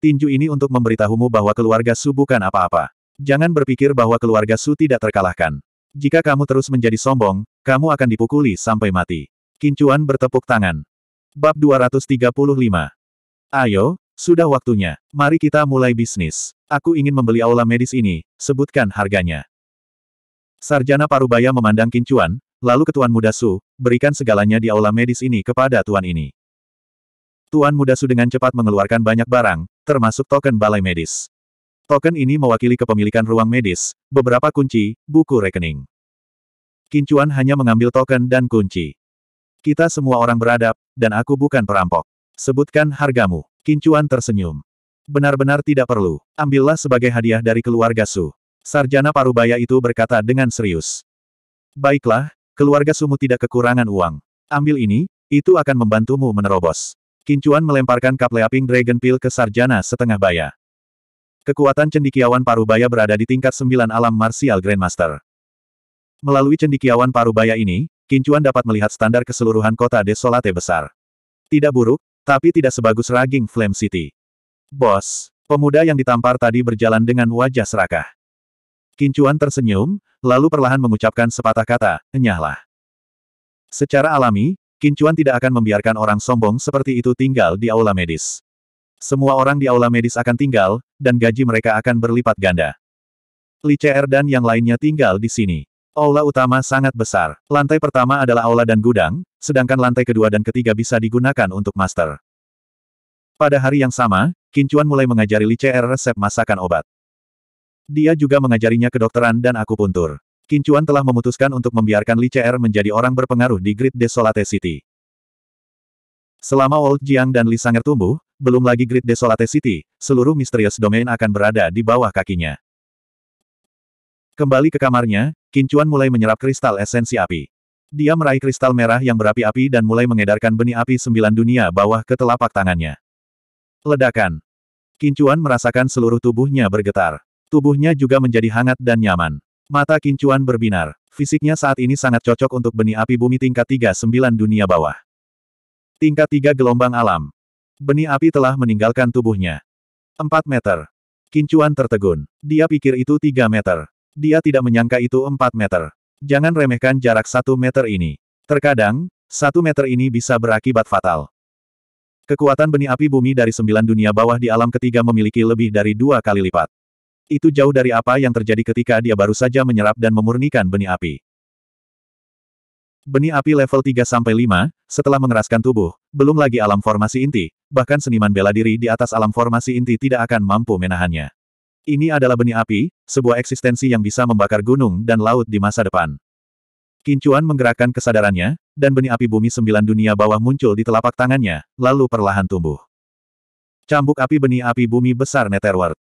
Tinju ini untuk memberitahumu bahwa keluarga Su bukan apa-apa. Jangan berpikir bahwa keluarga Su tidak terkalahkan. Jika kamu terus menjadi sombong, kamu akan dipukuli sampai mati. Kincuan bertepuk tangan. Bab 235. Ayo, sudah waktunya. Mari kita mulai bisnis. Aku ingin membeli aula medis ini, sebutkan harganya. Sarjana Parubaya memandang Kincuan, lalu Ketuan Tuan Muda Su, berikan segalanya di aula medis ini kepada Tuan ini. Tuan Muda Su dengan cepat mengeluarkan banyak barang, termasuk token balai medis. Token ini mewakili kepemilikan ruang medis, beberapa kunci, buku rekening. Kincuan hanya mengambil token dan kunci. Kita semua orang beradab, dan aku bukan perampok. Sebutkan hargamu. Kincuan tersenyum. Benar-benar tidak perlu. Ambillah sebagai hadiah dari keluarga Su. Sarjana Parubaya itu berkata dengan serius. Baiklah, keluarga Sumu tidak kekurangan uang. Ambil ini, itu akan membantumu menerobos. Kincuan melemparkan kapleaping Dragon Pill ke Sarjana setengah baya. Kekuatan cendikiawan parubaya berada di tingkat sembilan alam martial Grandmaster. Melalui cendikiawan parubaya ini, Kincuan dapat melihat standar keseluruhan kota Desolate besar. Tidak buruk, tapi tidak sebagus Raging Flame City. Bos, pemuda yang ditampar tadi berjalan dengan wajah serakah. Kincuan tersenyum, lalu perlahan mengucapkan sepatah kata, enyahlah. Secara alami, Kincuan tidak akan membiarkan orang sombong seperti itu tinggal di aula medis. Semua orang di aula medis akan tinggal, dan gaji mereka akan berlipat ganda. Li CR dan yang lainnya tinggal di sini. Aula utama sangat besar. Lantai pertama adalah aula dan gudang, sedangkan lantai kedua dan ketiga bisa digunakan untuk master. Pada hari yang sama, Kincuan mulai mengajari Li CR resep masakan obat. Dia juga mengajarinya kedokteran dan akupuntur. Kincuan telah memutuskan untuk membiarkan Li CR menjadi orang berpengaruh di Great Desolate City. Selama Old Jiang dan Li Sanger tumbuh, belum lagi Grid Desolate City, seluruh Misterius Domain akan berada di bawah kakinya. Kembali ke kamarnya, Kincuan mulai menyerap kristal esensi api. Dia meraih kristal merah yang berapi-api dan mulai mengedarkan benih api sembilan dunia bawah ke telapak tangannya. Ledakan. Kincuan merasakan seluruh tubuhnya bergetar. Tubuhnya juga menjadi hangat dan nyaman. Mata Kincuan berbinar. Fisiknya saat ini sangat cocok untuk benih api bumi tingkat tiga sembilan dunia bawah. Tingkat tiga gelombang alam. Benih api telah meninggalkan tubuhnya. Empat meter. Kincuan tertegun. Dia pikir itu tiga meter. Dia tidak menyangka itu empat meter. Jangan remehkan jarak satu meter ini. Terkadang, satu meter ini bisa berakibat fatal. Kekuatan benih api bumi dari sembilan dunia bawah di alam ketiga memiliki lebih dari dua kali lipat. Itu jauh dari apa yang terjadi ketika dia baru saja menyerap dan memurnikan benih api. Benih api level 3-5, setelah mengeraskan tubuh, belum lagi alam formasi inti, bahkan seniman bela diri di atas alam formasi inti tidak akan mampu menahannya. Ini adalah benih api, sebuah eksistensi yang bisa membakar gunung dan laut di masa depan. Kincuan menggerakkan kesadarannya, dan benih api bumi sembilan dunia bawah muncul di telapak tangannya, lalu perlahan tumbuh. Cambuk api benih api bumi besar Netherworld.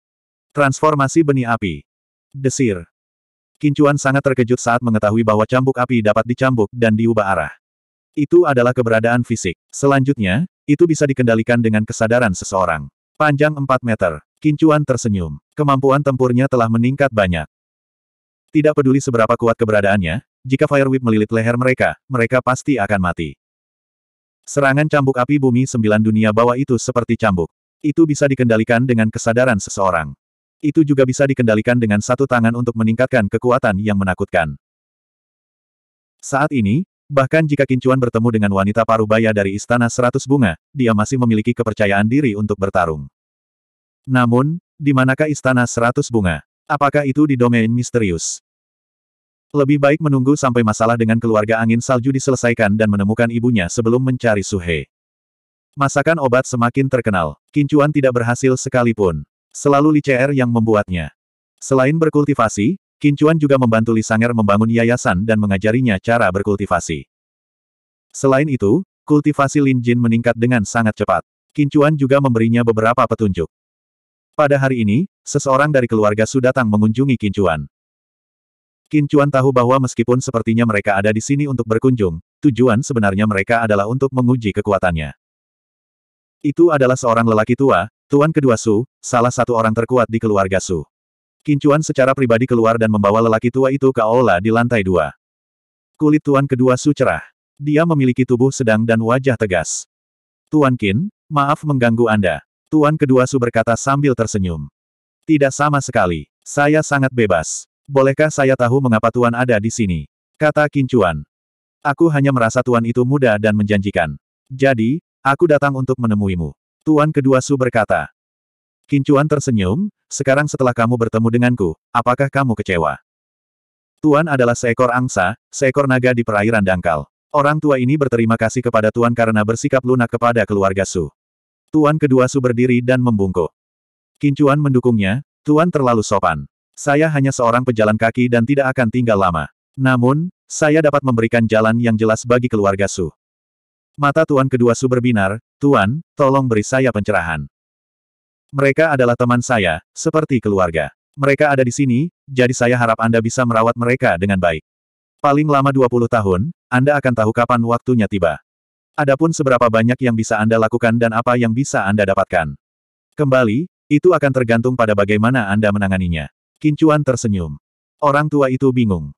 Transformasi benih api. Desir. Kincuan sangat terkejut saat mengetahui bahwa cambuk api dapat dicambuk dan diubah arah. Itu adalah keberadaan fisik. Selanjutnya, itu bisa dikendalikan dengan kesadaran seseorang. Panjang 4 meter, Kincuan tersenyum. Kemampuan tempurnya telah meningkat banyak. Tidak peduli seberapa kuat keberadaannya, jika Fire Whip melilit leher mereka, mereka pasti akan mati. Serangan cambuk api bumi sembilan dunia bawah itu seperti cambuk. Itu bisa dikendalikan dengan kesadaran seseorang. Itu juga bisa dikendalikan dengan satu tangan untuk meningkatkan kekuatan yang menakutkan. Saat ini, bahkan jika Kincuan bertemu dengan wanita parubaya dari Istana Seratus Bunga, dia masih memiliki kepercayaan diri untuk bertarung. Namun, di manakah Istana Seratus Bunga? Apakah itu di domain misterius? Lebih baik menunggu sampai masalah dengan keluarga angin salju diselesaikan dan menemukan ibunya sebelum mencari Suhe. Masakan obat semakin terkenal. Kincuan tidak berhasil sekalipun selalu Li CR yang membuatnya. Selain berkultivasi, Kincuan juga membantu Li Sanger membangun yayasan dan mengajarinya cara berkultivasi. Selain itu, kultivasi Lin Jin meningkat dengan sangat cepat. Kincuan juga memberinya beberapa petunjuk. Pada hari ini, seseorang dari keluarga Su datang mengunjungi Kincuan. Kincuan tahu bahwa meskipun sepertinya mereka ada di sini untuk berkunjung, tujuan sebenarnya mereka adalah untuk menguji kekuatannya. Itu adalah seorang lelaki tua, Tuan kedua Su, salah satu orang terkuat di keluarga Su. Kincuan secara pribadi keluar dan membawa lelaki tua itu ke aula di lantai dua. Kulit Tuan kedua Su cerah. Dia memiliki tubuh sedang dan wajah tegas. Tuan Kin, maaf mengganggu Anda. Tuan kedua Su berkata sambil tersenyum. Tidak sama sekali. Saya sangat bebas. Bolehkah saya tahu mengapa Tuan ada di sini? Kata Kincuan. Aku hanya merasa Tuan itu muda dan menjanjikan. Jadi, aku datang untuk menemuimu. Tuan kedua Su berkata. Kincuan tersenyum, sekarang setelah kamu bertemu denganku, apakah kamu kecewa? Tuan adalah seekor angsa, seekor naga di perairan dangkal. Orang tua ini berterima kasih kepada Tuan karena bersikap lunak kepada keluarga Su. Tuan kedua Su berdiri dan membungkuk. Kincuan mendukungnya, Tuan terlalu sopan. Saya hanya seorang pejalan kaki dan tidak akan tinggal lama. Namun, saya dapat memberikan jalan yang jelas bagi keluarga Su. Mata Tuan kedua Su Binar, Tuan, tolong beri saya pencerahan. Mereka adalah teman saya, seperti keluarga. Mereka ada di sini, jadi saya harap Anda bisa merawat mereka dengan baik. Paling lama 20 tahun, Anda akan tahu kapan waktunya tiba. Adapun seberapa banyak yang bisa Anda lakukan dan apa yang bisa Anda dapatkan. Kembali, itu akan tergantung pada bagaimana Anda menanganinya. Kincuan tersenyum. Orang tua itu bingung.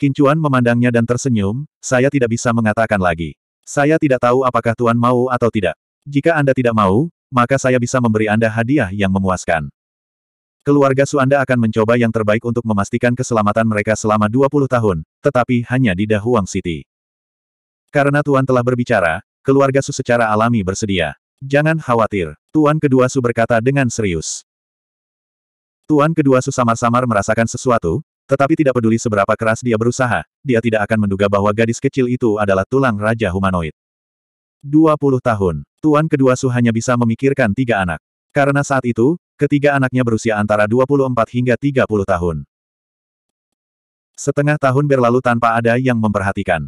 Kincuan memandangnya dan tersenyum, saya tidak bisa mengatakan lagi. Saya tidak tahu apakah Tuan mau atau tidak. Jika Anda tidak mau, maka saya bisa memberi Anda hadiah yang memuaskan. Keluarga Su Anda akan mencoba yang terbaik untuk memastikan keselamatan mereka selama 20 tahun, tetapi hanya di Dahuang City. Karena Tuan telah berbicara, keluarga Su secara alami bersedia. Jangan khawatir, Tuan Kedua Su berkata dengan serius. Tuan Kedua Su samar-samar merasakan sesuatu, tetapi tidak peduli seberapa keras dia berusaha, dia tidak akan menduga bahwa gadis kecil itu adalah tulang raja humanoid. 20 tahun, Tuan kedua Su hanya bisa memikirkan tiga anak. Karena saat itu, ketiga anaknya berusia antara 24 hingga 30 tahun. Setengah tahun berlalu tanpa ada yang memperhatikan.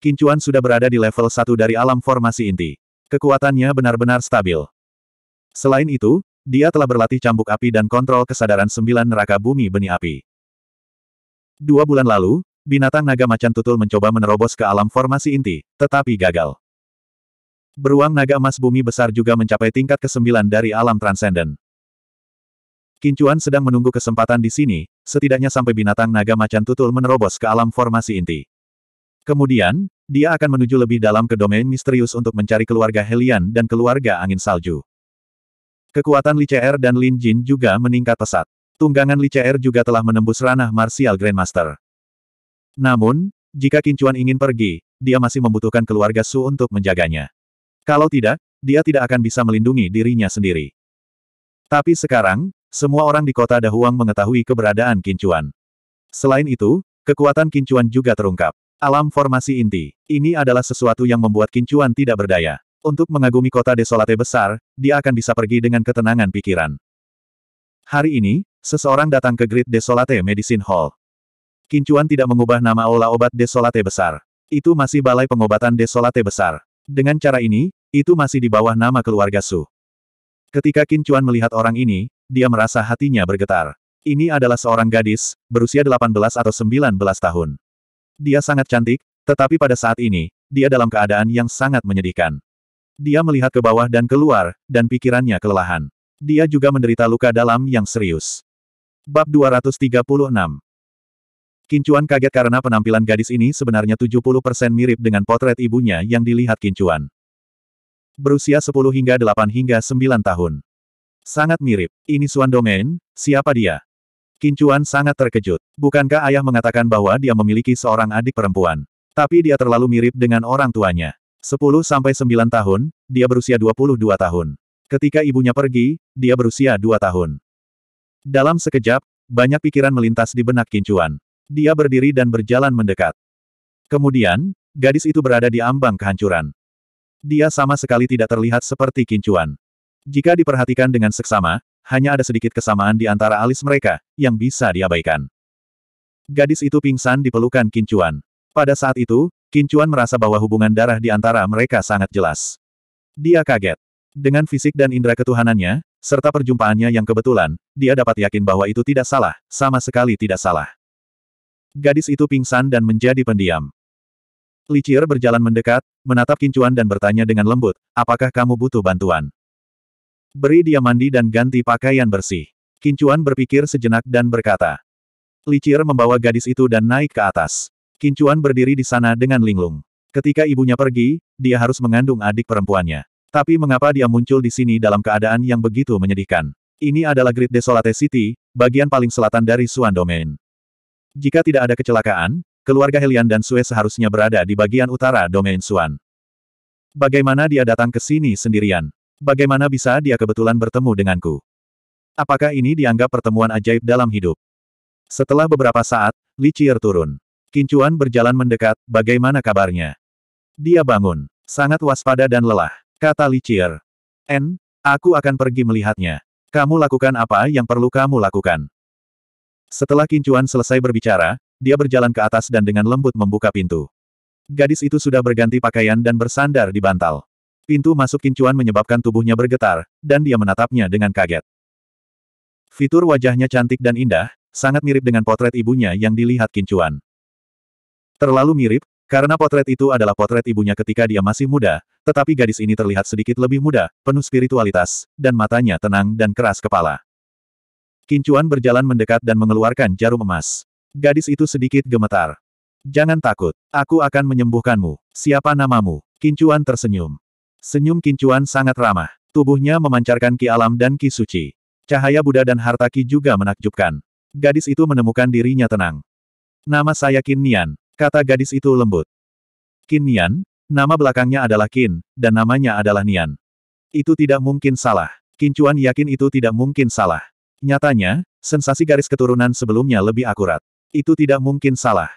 Kincuan sudah berada di level 1 dari alam formasi inti. Kekuatannya benar-benar stabil. Selain itu, dia telah berlatih cambuk api dan kontrol kesadaran sembilan neraka bumi benih api. Dua bulan lalu, binatang naga macan tutul mencoba menerobos ke alam formasi inti, tetapi gagal. Beruang naga emas bumi besar juga mencapai tingkat ke-9 dari alam transenden. Kincuan sedang menunggu kesempatan di sini, setidaknya sampai binatang naga macan tutul menerobos ke alam formasi inti. Kemudian, dia akan menuju lebih dalam ke domain misterius untuk mencari keluarga Helian dan keluarga angin salju. Kekuatan Li CR dan Lin Jin juga meningkat pesat tunggangan Li CR juga telah menembus ranah martial grandmaster. Namun, jika Kincuan ingin pergi, dia masih membutuhkan keluarga Su untuk menjaganya. Kalau tidak, dia tidak akan bisa melindungi dirinya sendiri. Tapi sekarang, semua orang di kota Dahuang mengetahui keberadaan Kincuan. Selain itu, kekuatan Kincuan juga terungkap. Alam formasi inti, ini adalah sesuatu yang membuat Kincuan tidak berdaya. Untuk mengagumi kota desolate besar, dia akan bisa pergi dengan ketenangan pikiran. Hari ini, Seseorang datang ke Grid Desolate Medicine Hall. Kincuan tidak mengubah nama aula obat Desolate besar. Itu masih balai pengobatan Desolate besar. Dengan cara ini, itu masih di bawah nama keluarga Su. Ketika Kincuan melihat orang ini, dia merasa hatinya bergetar. Ini adalah seorang gadis, berusia 18 atau 19 tahun. Dia sangat cantik, tetapi pada saat ini, dia dalam keadaan yang sangat menyedihkan. Dia melihat ke bawah dan keluar, dan pikirannya kelelahan. Dia juga menderita luka dalam yang serius. Bab 236 Kincuan kaget karena penampilan gadis ini sebenarnya 70% mirip dengan potret ibunya yang dilihat Kincuan. Berusia 10 hingga 8 hingga 9 tahun. Sangat mirip. Ini Suan Domain, siapa dia? Kincuan sangat terkejut. Bukankah ayah mengatakan bahwa dia memiliki seorang adik perempuan? Tapi dia terlalu mirip dengan orang tuanya. 10-9 tahun, dia berusia 22 tahun. Ketika ibunya pergi, dia berusia 2 tahun. Dalam sekejap, banyak pikiran melintas di benak Kincuan. Dia berdiri dan berjalan mendekat. Kemudian, gadis itu berada di ambang kehancuran. Dia sama sekali tidak terlihat seperti Kincuan. Jika diperhatikan dengan seksama, hanya ada sedikit kesamaan di antara alis mereka, yang bisa diabaikan. Gadis itu pingsan di pelukan Kincuan. Pada saat itu, Kincuan merasa bahwa hubungan darah di antara mereka sangat jelas. Dia kaget. Dengan fisik dan indera ketuhanannya, serta perjumpaannya yang kebetulan, dia dapat yakin bahwa itu tidak salah, sama sekali tidak salah. Gadis itu pingsan dan menjadi pendiam. Licir berjalan mendekat, menatap kincuan dan bertanya dengan lembut, apakah kamu butuh bantuan? Beri dia mandi dan ganti pakaian bersih. Kincuan berpikir sejenak dan berkata. Licir membawa gadis itu dan naik ke atas. Kincuan berdiri di sana dengan linglung. Ketika ibunya pergi, dia harus mengandung adik perempuannya. Tapi mengapa dia muncul di sini dalam keadaan yang begitu menyedihkan? Ini adalah Grid Desolate City, bagian paling selatan dari Suan Domain. Jika tidak ada kecelakaan, keluarga Helian dan Sue seharusnya berada di bagian utara Domain Suan. Bagaimana dia datang ke sini sendirian? Bagaimana bisa dia kebetulan bertemu denganku? Apakah ini dianggap pertemuan ajaib dalam hidup? Setelah beberapa saat, Li Qier turun. Kincuan berjalan mendekat, bagaimana kabarnya? Dia bangun, sangat waspada dan lelah. Kata Licir. N, aku akan pergi melihatnya. Kamu lakukan apa yang perlu kamu lakukan. Setelah Kincuan selesai berbicara, dia berjalan ke atas dan dengan lembut membuka pintu. Gadis itu sudah berganti pakaian dan bersandar di bantal. Pintu masuk Kincuan menyebabkan tubuhnya bergetar, dan dia menatapnya dengan kaget. Fitur wajahnya cantik dan indah, sangat mirip dengan potret ibunya yang dilihat Kincuan. Terlalu mirip, karena potret itu adalah potret ibunya ketika dia masih muda, tetapi gadis ini terlihat sedikit lebih muda, penuh spiritualitas, dan matanya tenang dan keras kepala. Kincuan berjalan mendekat dan mengeluarkan jarum emas. Gadis itu sedikit gemetar. Jangan takut, aku akan menyembuhkanmu. Siapa namamu? Kincuan tersenyum. Senyum Kincuan sangat ramah. Tubuhnya memancarkan ki alam dan ki suci. Cahaya Buddha dan harta ki juga menakjubkan. Gadis itu menemukan dirinya tenang. Nama saya Kinnian. Nian. Kata gadis itu lembut. Qin Nian, nama belakangnya adalah Qin, dan namanya adalah Nian. Itu tidak mungkin salah. Qin Chuan yakin itu tidak mungkin salah. Nyatanya, sensasi garis keturunan sebelumnya lebih akurat. Itu tidak mungkin salah.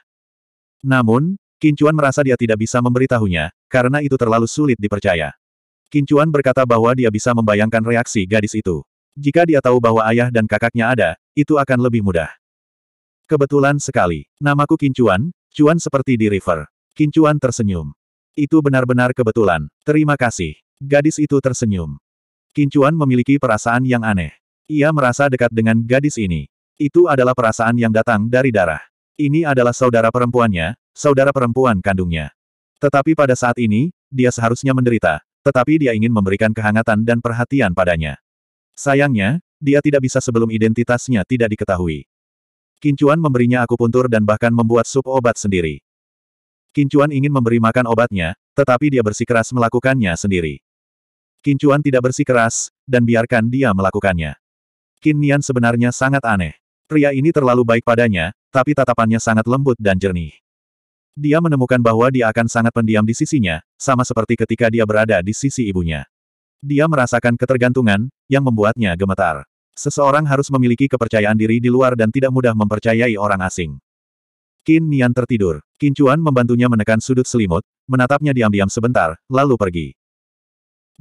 Namun, Qin Chuan merasa dia tidak bisa memberitahunya, karena itu terlalu sulit dipercaya. Qin Chuan berkata bahwa dia bisa membayangkan reaksi gadis itu. Jika dia tahu bahwa ayah dan kakaknya ada, itu akan lebih mudah. Kebetulan sekali, namaku Qin Chuan. Cuan seperti di river. Kincuan tersenyum. Itu benar-benar kebetulan. Terima kasih. Gadis itu tersenyum. Kincuan memiliki perasaan yang aneh. Ia merasa dekat dengan gadis ini. Itu adalah perasaan yang datang dari darah. Ini adalah saudara perempuannya, saudara perempuan kandungnya. Tetapi pada saat ini, dia seharusnya menderita, tetapi dia ingin memberikan kehangatan dan perhatian padanya. Sayangnya, dia tidak bisa sebelum identitasnya tidak diketahui. Kincuan memberinya akupuntur dan bahkan membuat sup obat sendiri. Kincuan ingin memberi makan obatnya, tetapi dia bersikeras melakukannya sendiri. Kincuan tidak bersikeras, dan biarkan dia melakukannya. Qin Nian sebenarnya sangat aneh. Pria ini terlalu baik padanya, tapi tatapannya sangat lembut dan jernih. Dia menemukan bahwa dia akan sangat pendiam di sisinya, sama seperti ketika dia berada di sisi ibunya. Dia merasakan ketergantungan, yang membuatnya gemetar. Seseorang harus memiliki kepercayaan diri di luar dan tidak mudah mempercayai orang asing. Qin Nian tertidur. Qin Chuan membantunya menekan sudut selimut, menatapnya diam-diam sebentar, lalu pergi.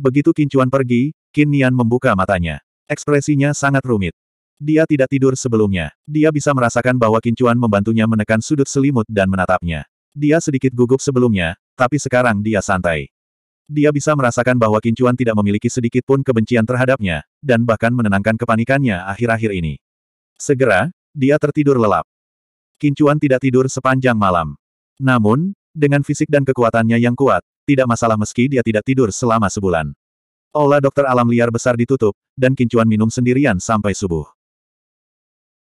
Begitu Qin Chuan pergi, Qin Nian membuka matanya. Ekspresinya sangat rumit. Dia tidak tidur sebelumnya. Dia bisa merasakan bahwa Qin Chuan membantunya menekan sudut selimut dan menatapnya. Dia sedikit gugup sebelumnya, tapi sekarang dia santai. Dia bisa merasakan bahwa Kincuan tidak memiliki sedikit pun kebencian terhadapnya, dan bahkan menenangkan kepanikannya akhir-akhir ini. Segera, dia tertidur lelap. Kincuan tidak tidur sepanjang malam. Namun, dengan fisik dan kekuatannya yang kuat, tidak masalah meski dia tidak tidur selama sebulan. Olah dokter alam liar besar ditutup, dan Kincuan minum sendirian sampai subuh.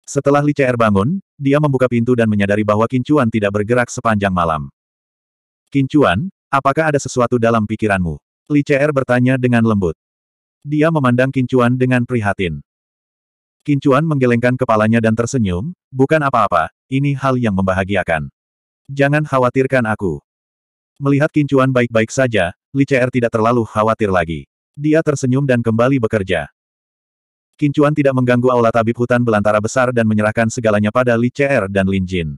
Setelah Li Cher bangun, dia membuka pintu dan menyadari bahwa Kincuan tidak bergerak sepanjang malam. Kincuan, Apakah ada sesuatu dalam pikiranmu? Li CR bertanya dengan lembut. Dia memandang Kincuan dengan prihatin. Kincuan menggelengkan kepalanya dan tersenyum, bukan apa-apa, ini hal yang membahagiakan. Jangan khawatirkan aku. Melihat Kincuan baik-baik saja, Li CR tidak terlalu khawatir lagi. Dia tersenyum dan kembali bekerja. Kincuan tidak mengganggu aula tabib hutan belantara besar dan menyerahkan segalanya pada Li CR dan Lin Jin.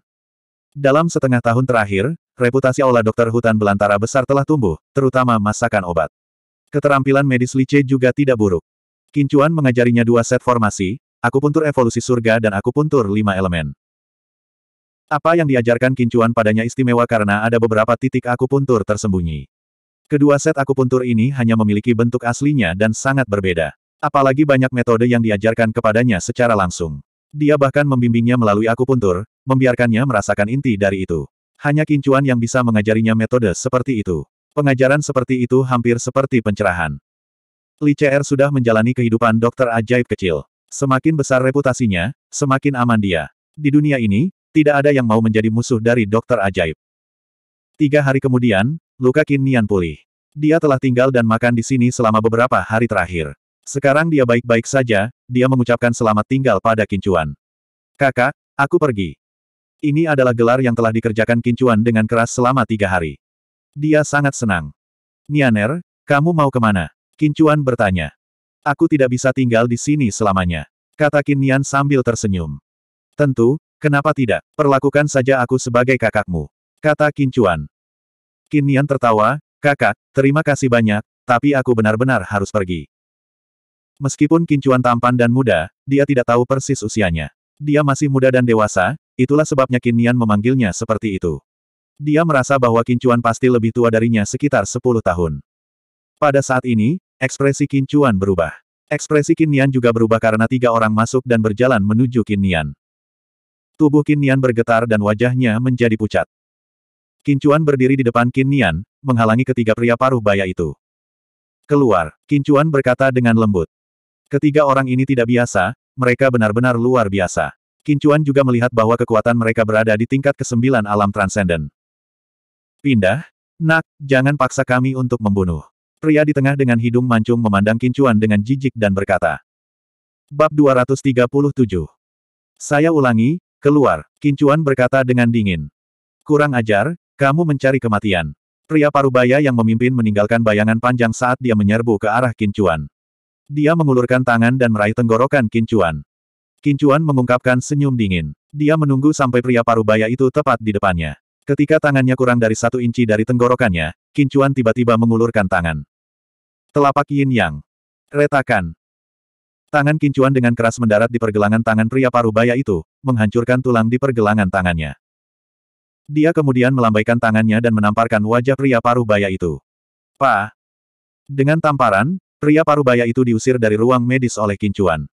Dalam setengah tahun terakhir, reputasi aula dokter hutan belantara besar telah tumbuh, terutama masakan obat. Keterampilan medis Lice juga tidak buruk. Kincuan mengajarinya dua set formasi, akupuntur evolusi surga dan akupuntur lima elemen. Apa yang diajarkan Kincuan padanya istimewa karena ada beberapa titik akupuntur tersembunyi. Kedua set akupuntur ini hanya memiliki bentuk aslinya dan sangat berbeda. Apalagi banyak metode yang diajarkan kepadanya secara langsung. Dia bahkan membimbingnya melalui akupuntur, membiarkannya merasakan inti dari itu. Hanya kincuan yang bisa mengajarinya metode seperti itu. Pengajaran seperti itu hampir seperti pencerahan. Li CR sudah menjalani kehidupan dokter ajaib kecil. Semakin besar reputasinya, semakin aman dia. Di dunia ini, tidak ada yang mau menjadi musuh dari dokter ajaib. Tiga hari kemudian, luka Kinian pulih. Dia telah tinggal dan makan di sini selama beberapa hari terakhir. Sekarang dia baik-baik saja, dia mengucapkan selamat tinggal pada Kincuan. Kakak, aku pergi. Ini adalah gelar yang telah dikerjakan Kincuan dengan keras selama tiga hari. Dia sangat senang. Nianer, kamu mau kemana? Kincuan bertanya. Aku tidak bisa tinggal di sini selamanya. Kata Kinian sambil tersenyum. Tentu, kenapa tidak? Perlakukan saja aku sebagai kakakmu. Kata Kincuan. Kinian tertawa, kakak, terima kasih banyak, tapi aku benar-benar harus pergi. Meskipun Kincuan tampan dan muda, dia tidak tahu persis usianya. Dia masih muda dan dewasa, Itulah sebabnya Qin Nian memanggilnya seperti itu. Dia merasa bahwa Kincuan pasti lebih tua darinya sekitar 10 tahun. Pada saat ini, ekspresi Kincuan berubah. Ekspresi Qin Nian juga berubah karena tiga orang masuk dan berjalan menuju Qin Nian. Tubuh Qin Nian bergetar dan wajahnya menjadi pucat. Kincuan berdiri di depan Qin Nian, menghalangi ketiga pria paruh baya itu. Keluar, Kincuan berkata dengan lembut. Ketiga orang ini tidak biasa, mereka benar-benar luar biasa. Kincuan juga melihat bahwa kekuatan mereka berada di tingkat kesembilan alam transenden. Pindah, nak, jangan paksa kami untuk membunuh. Pria di tengah dengan hidung mancung memandang Kincuan dengan jijik dan berkata. Bab 237 Saya ulangi, keluar, Kincuan berkata dengan dingin. Kurang ajar, kamu mencari kematian. Pria parubaya yang memimpin meninggalkan bayangan panjang saat dia menyerbu ke arah Kincuan. Dia mengulurkan tangan dan meraih tenggorokan Kincuan. Kincuan mengungkapkan senyum dingin. Dia menunggu sampai pria parubaya itu tepat di depannya. Ketika tangannya kurang dari satu inci dari tenggorokannya, Kincuan tiba-tiba mengulurkan tangan. Telapak yin yang. Retakan. Tangan Kincuan dengan keras mendarat di pergelangan tangan pria parubaya itu, menghancurkan tulang di pergelangan tangannya. Dia kemudian melambaikan tangannya dan menamparkan wajah pria parubaya itu. Pa. Dengan tamparan, pria parubaya itu diusir dari ruang medis oleh Kincuan.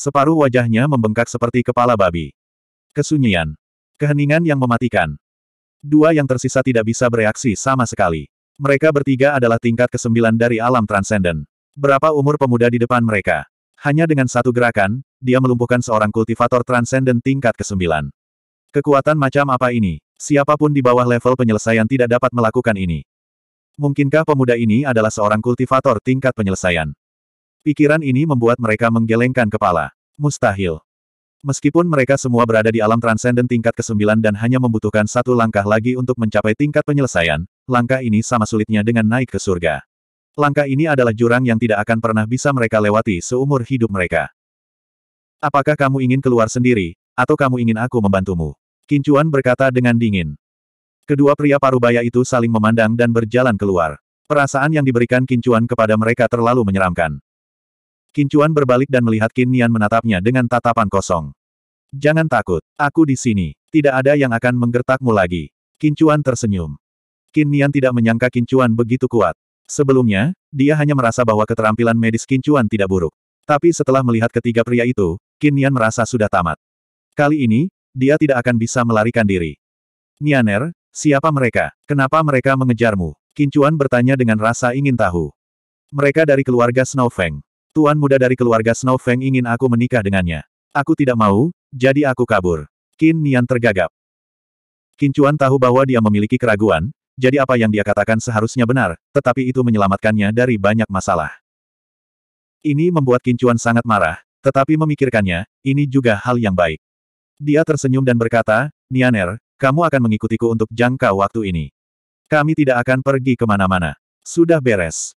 Separuh wajahnya membengkak seperti kepala babi. Kesunyian. Keheningan yang mematikan. Dua yang tersisa tidak bisa bereaksi sama sekali. Mereka bertiga adalah tingkat kesembilan dari alam transenden. Berapa umur pemuda di depan mereka? Hanya dengan satu gerakan, dia melumpuhkan seorang kultivator transenden tingkat kesembilan. Kekuatan macam apa ini? Siapapun di bawah level penyelesaian tidak dapat melakukan ini. Mungkinkah pemuda ini adalah seorang kultivator tingkat penyelesaian? Pikiran ini membuat mereka menggelengkan kepala. Mustahil. Meskipun mereka semua berada di alam transenden tingkat ke-9 dan hanya membutuhkan satu langkah lagi untuk mencapai tingkat penyelesaian, langkah ini sama sulitnya dengan naik ke surga. Langkah ini adalah jurang yang tidak akan pernah bisa mereka lewati seumur hidup mereka. Apakah kamu ingin keluar sendiri, atau kamu ingin aku membantumu? Kincuan berkata dengan dingin. Kedua pria parubaya itu saling memandang dan berjalan keluar. Perasaan yang diberikan Kincuan kepada mereka terlalu menyeramkan. Kincuan berbalik dan melihat Qin Nian menatapnya dengan tatapan kosong. Jangan takut, aku di sini. Tidak ada yang akan menggertakmu lagi. Kincuan tersenyum. Qin Nian tidak menyangka Kincuan begitu kuat. Sebelumnya, dia hanya merasa bahwa keterampilan medis Kincuan tidak buruk. Tapi setelah melihat ketiga pria itu, Qin Nian merasa sudah tamat. Kali ini, dia tidak akan bisa melarikan diri. Nianer, siapa mereka? Kenapa mereka mengejarmu? Kincuan bertanya dengan rasa ingin tahu. Mereka dari keluarga Snowfeng. Tuan muda dari keluarga Snow Feng ingin aku menikah dengannya. Aku tidak mau, jadi aku kabur. Qin Nian tergagap. Qin Chuan tahu bahwa dia memiliki keraguan, jadi apa yang dia katakan seharusnya benar, tetapi itu menyelamatkannya dari banyak masalah. Ini membuat Qin Chuan sangat marah, tetapi memikirkannya, ini juga hal yang baik. Dia tersenyum dan berkata, Nianer, kamu akan mengikutiku untuk jangka waktu ini. Kami tidak akan pergi kemana-mana. Sudah beres.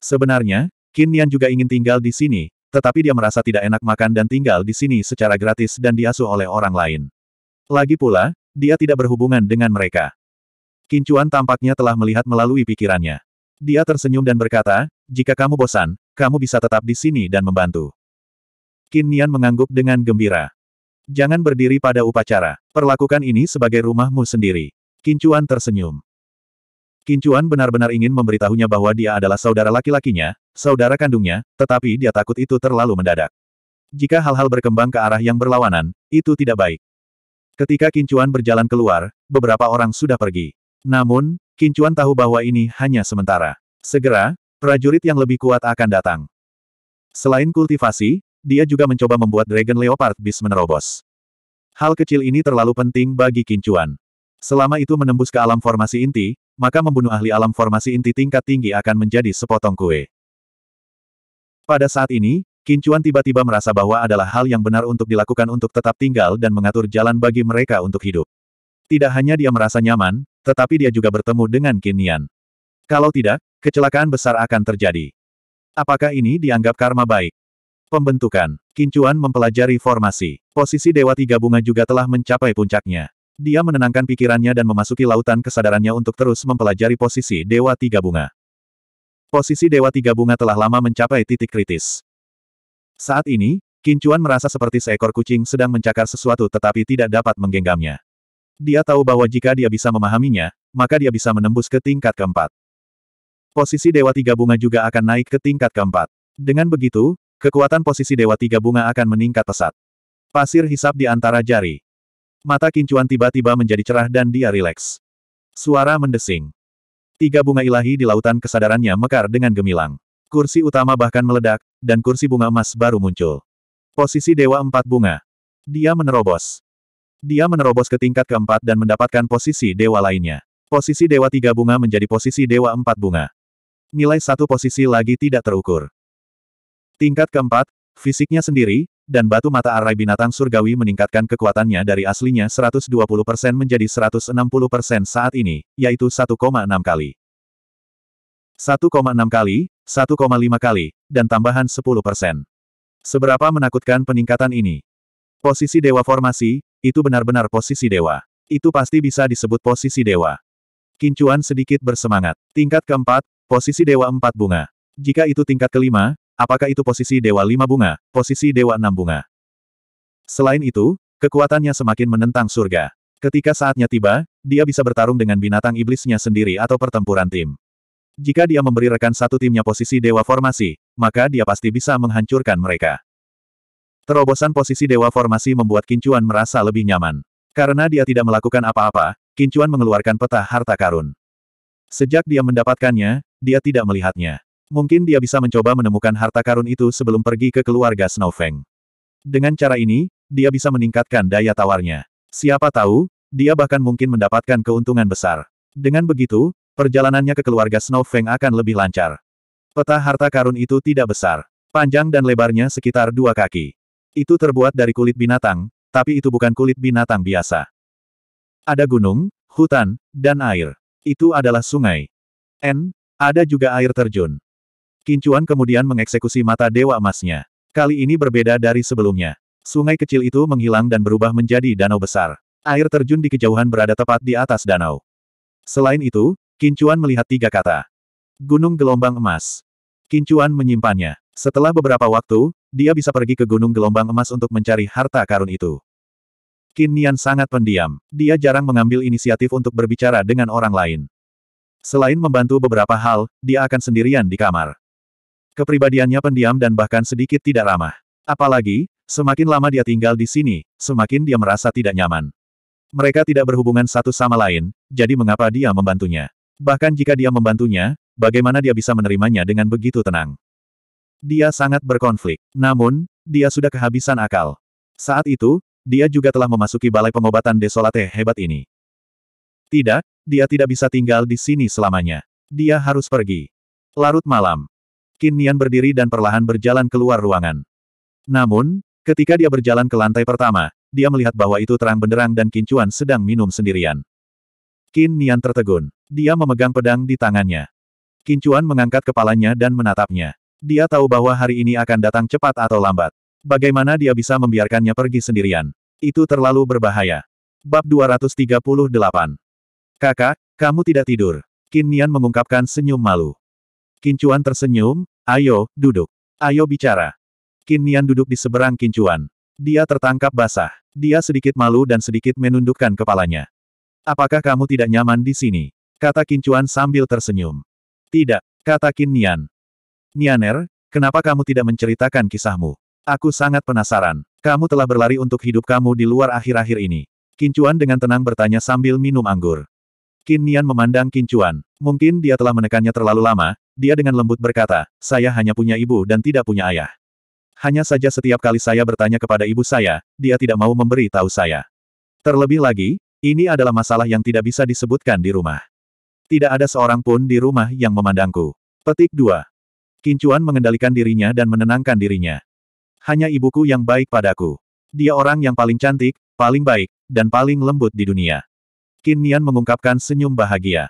Sebenarnya, Qin Yan juga ingin tinggal di sini, tetapi dia merasa tidak enak makan dan tinggal di sini secara gratis dan diasuh oleh orang lain. Lagi pula, dia tidak berhubungan dengan mereka. Kincuan tampaknya telah melihat melalui pikirannya. Dia tersenyum dan berkata, jika kamu bosan, kamu bisa tetap di sini dan membantu. Qin Yan mengangguk dengan gembira. Jangan berdiri pada upacara. Perlakukan ini sebagai rumahmu sendiri. Kincuan tersenyum. Kincuan benar-benar ingin memberitahunya bahwa dia adalah saudara laki-lakinya, saudara kandungnya, tetapi dia takut itu terlalu mendadak. Jika hal-hal berkembang ke arah yang berlawanan, itu tidak baik. Ketika Kincuan berjalan keluar, beberapa orang sudah pergi. Namun, Kincuan tahu bahwa ini hanya sementara. Segera, prajurit yang lebih kuat akan datang. Selain kultivasi, dia juga mencoba membuat Dragon Leopard bis menerobos. Hal kecil ini terlalu penting bagi Kincuan. Selama itu menembus ke alam formasi inti, maka membunuh ahli alam formasi inti tingkat tinggi akan menjadi sepotong kue. Pada saat ini, Kincuan tiba-tiba merasa bahwa adalah hal yang benar untuk dilakukan untuk tetap tinggal dan mengatur jalan bagi mereka untuk hidup. Tidak hanya dia merasa nyaman, tetapi dia juga bertemu dengan Kinian. Kalau tidak, kecelakaan besar akan terjadi. Apakah ini dianggap karma baik? Pembentukan, Kincuan mempelajari formasi. Posisi Dewa Tiga Bunga juga telah mencapai puncaknya. Dia menenangkan pikirannya dan memasuki lautan kesadarannya untuk terus mempelajari posisi Dewa Tiga Bunga. Posisi Dewa Tiga Bunga telah lama mencapai titik kritis. Saat ini, Kincuan merasa seperti seekor kucing sedang mencakar sesuatu tetapi tidak dapat menggenggamnya. Dia tahu bahwa jika dia bisa memahaminya, maka dia bisa menembus ke tingkat keempat. Posisi Dewa Tiga Bunga juga akan naik ke tingkat keempat. Dengan begitu, kekuatan posisi Dewa Tiga Bunga akan meningkat pesat. Pasir hisap di antara jari. Mata Kincuan tiba-tiba menjadi cerah dan dia rileks. Suara mendesing. Tiga bunga ilahi di lautan kesadarannya mekar dengan gemilang. Kursi utama bahkan meledak, dan kursi bunga emas baru muncul. Posisi Dewa Empat Bunga. Dia menerobos. Dia menerobos ke tingkat keempat dan mendapatkan posisi Dewa lainnya. Posisi Dewa Tiga Bunga menjadi posisi Dewa Empat Bunga. Nilai satu posisi lagi tidak terukur. Tingkat keempat, fisiknya sendiri, dan batu mata arai binatang surgawi meningkatkan kekuatannya dari aslinya 120% menjadi 160% saat ini, yaitu 1,6 kali. 1,6 kali, 1,5 kali, dan tambahan 10%. Seberapa menakutkan peningkatan ini? Posisi dewa formasi, itu benar-benar posisi dewa. Itu pasti bisa disebut posisi dewa. Kincuan sedikit bersemangat. Tingkat keempat, posisi dewa empat bunga. Jika itu tingkat kelima, Apakah itu posisi Dewa Lima Bunga, posisi Dewa Enam Bunga? Selain itu, kekuatannya semakin menentang surga. Ketika saatnya tiba, dia bisa bertarung dengan binatang iblisnya sendiri atau pertempuran tim. Jika dia memberi rekan satu timnya posisi Dewa Formasi, maka dia pasti bisa menghancurkan mereka. Terobosan posisi Dewa Formasi membuat Kincuan merasa lebih nyaman. Karena dia tidak melakukan apa-apa, Kincuan mengeluarkan peta harta karun. Sejak dia mendapatkannya, dia tidak melihatnya. Mungkin dia bisa mencoba menemukan harta karun itu sebelum pergi ke keluarga Snowfeng. Dengan cara ini, dia bisa meningkatkan daya tawarnya. Siapa tahu, dia bahkan mungkin mendapatkan keuntungan besar. Dengan begitu, perjalanannya ke keluarga Snowfeng akan lebih lancar. Peta harta karun itu tidak besar. Panjang dan lebarnya sekitar dua kaki. Itu terbuat dari kulit binatang, tapi itu bukan kulit binatang biasa. Ada gunung, hutan, dan air. Itu adalah sungai. N, ada juga air terjun. Kincuan kemudian mengeksekusi mata dewa emasnya. Kali ini berbeda dari sebelumnya. Sungai kecil itu menghilang dan berubah menjadi danau besar. Air terjun di kejauhan berada tepat di atas danau. Selain itu, Kincuan melihat tiga kata. Gunung gelombang emas. Kincuan menyimpannya. Setelah beberapa waktu, dia bisa pergi ke Gunung Gelombang Emas untuk mencari harta karun itu. Qin Nian sangat pendiam. Dia jarang mengambil inisiatif untuk berbicara dengan orang lain. Selain membantu beberapa hal, dia akan sendirian di kamar. Kepribadiannya pendiam dan bahkan sedikit tidak ramah. Apalagi, semakin lama dia tinggal di sini, semakin dia merasa tidak nyaman. Mereka tidak berhubungan satu sama lain, jadi mengapa dia membantunya? Bahkan jika dia membantunya, bagaimana dia bisa menerimanya dengan begitu tenang? Dia sangat berkonflik. Namun, dia sudah kehabisan akal. Saat itu, dia juga telah memasuki balai pengobatan desolate hebat ini. Tidak, dia tidak bisa tinggal di sini selamanya. Dia harus pergi. Larut malam, Qin Nian berdiri dan perlahan berjalan keluar ruangan. Namun, ketika dia berjalan ke lantai pertama, dia melihat bahwa itu terang benderang dan Qin Chuan sedang minum sendirian. Qin Nian tertegun. Dia memegang pedang di tangannya. Qin Chuan mengangkat kepalanya dan menatapnya. Dia tahu bahwa hari ini akan datang cepat atau lambat. Bagaimana dia bisa membiarkannya pergi sendirian? Itu terlalu berbahaya. Bab 238 Kakak, kamu tidak tidur. Qin Nian mengungkapkan senyum malu. Kincuan tersenyum, ayo, duduk. Ayo bicara. Qin Nian duduk di seberang Kincuan. Dia tertangkap basah. Dia sedikit malu dan sedikit menundukkan kepalanya. Apakah kamu tidak nyaman di sini? Kata Kincuan sambil tersenyum. Tidak, kata Qin Nian. Nianer, kenapa kamu tidak menceritakan kisahmu? Aku sangat penasaran. Kamu telah berlari untuk hidup kamu di luar akhir-akhir ini. Kincuan dengan tenang bertanya sambil minum anggur. Qin Nian memandang Qin Chuan. Mungkin dia telah menekannya terlalu lama, dia dengan lembut berkata, saya hanya punya ibu dan tidak punya ayah. Hanya saja setiap kali saya bertanya kepada ibu saya, dia tidak mau memberi tahu saya. Terlebih lagi, ini adalah masalah yang tidak bisa disebutkan di rumah. Tidak ada seorang pun di rumah yang memandangku. Petik 2. Chuan mengendalikan dirinya dan menenangkan dirinya. Hanya ibuku yang baik padaku. Dia orang yang paling cantik, paling baik, dan paling lembut di dunia. Qin Nian mengungkapkan senyum bahagia.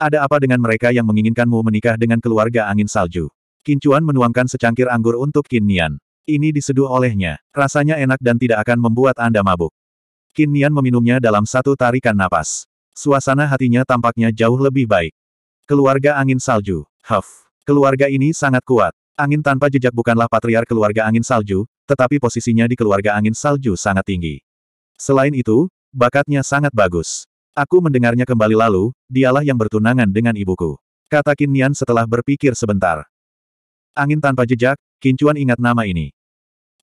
Ada apa dengan mereka yang menginginkanmu menikah dengan keluarga angin salju? Qin Chuan menuangkan secangkir anggur untuk Qin Nian. Ini diseduh olehnya. Rasanya enak dan tidak akan membuat Anda mabuk. Qin Nian meminumnya dalam satu tarikan napas. Suasana hatinya tampaknya jauh lebih baik. Keluarga angin salju. Huff. Keluarga ini sangat kuat. Angin tanpa jejak bukanlah patriar keluarga angin salju, tetapi posisinya di keluarga angin salju sangat tinggi. Selain itu, Bakatnya sangat bagus. Aku mendengarnya kembali lalu, dialah yang bertunangan dengan ibuku. Kata Qin Nian setelah berpikir sebentar. Angin tanpa jejak, Kincuan ingat nama ini.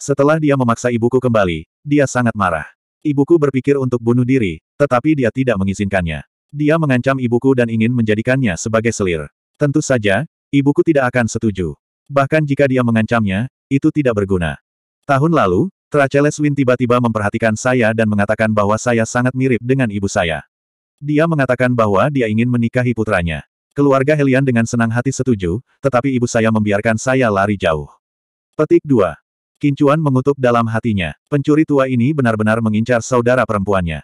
Setelah dia memaksa ibuku kembali, dia sangat marah. Ibuku berpikir untuk bunuh diri, tetapi dia tidak mengizinkannya. Dia mengancam ibuku dan ingin menjadikannya sebagai selir. Tentu saja, ibuku tidak akan setuju. Bahkan jika dia mengancamnya, itu tidak berguna. Tahun lalu, Traceles Win tiba-tiba memperhatikan saya dan mengatakan bahwa saya sangat mirip dengan ibu saya. Dia mengatakan bahwa dia ingin menikahi putranya. Keluarga Helian dengan senang hati setuju, tetapi ibu saya membiarkan saya lari jauh. Petik 2. Kincuan mengutuk dalam hatinya. Pencuri tua ini benar-benar mengincar saudara perempuannya.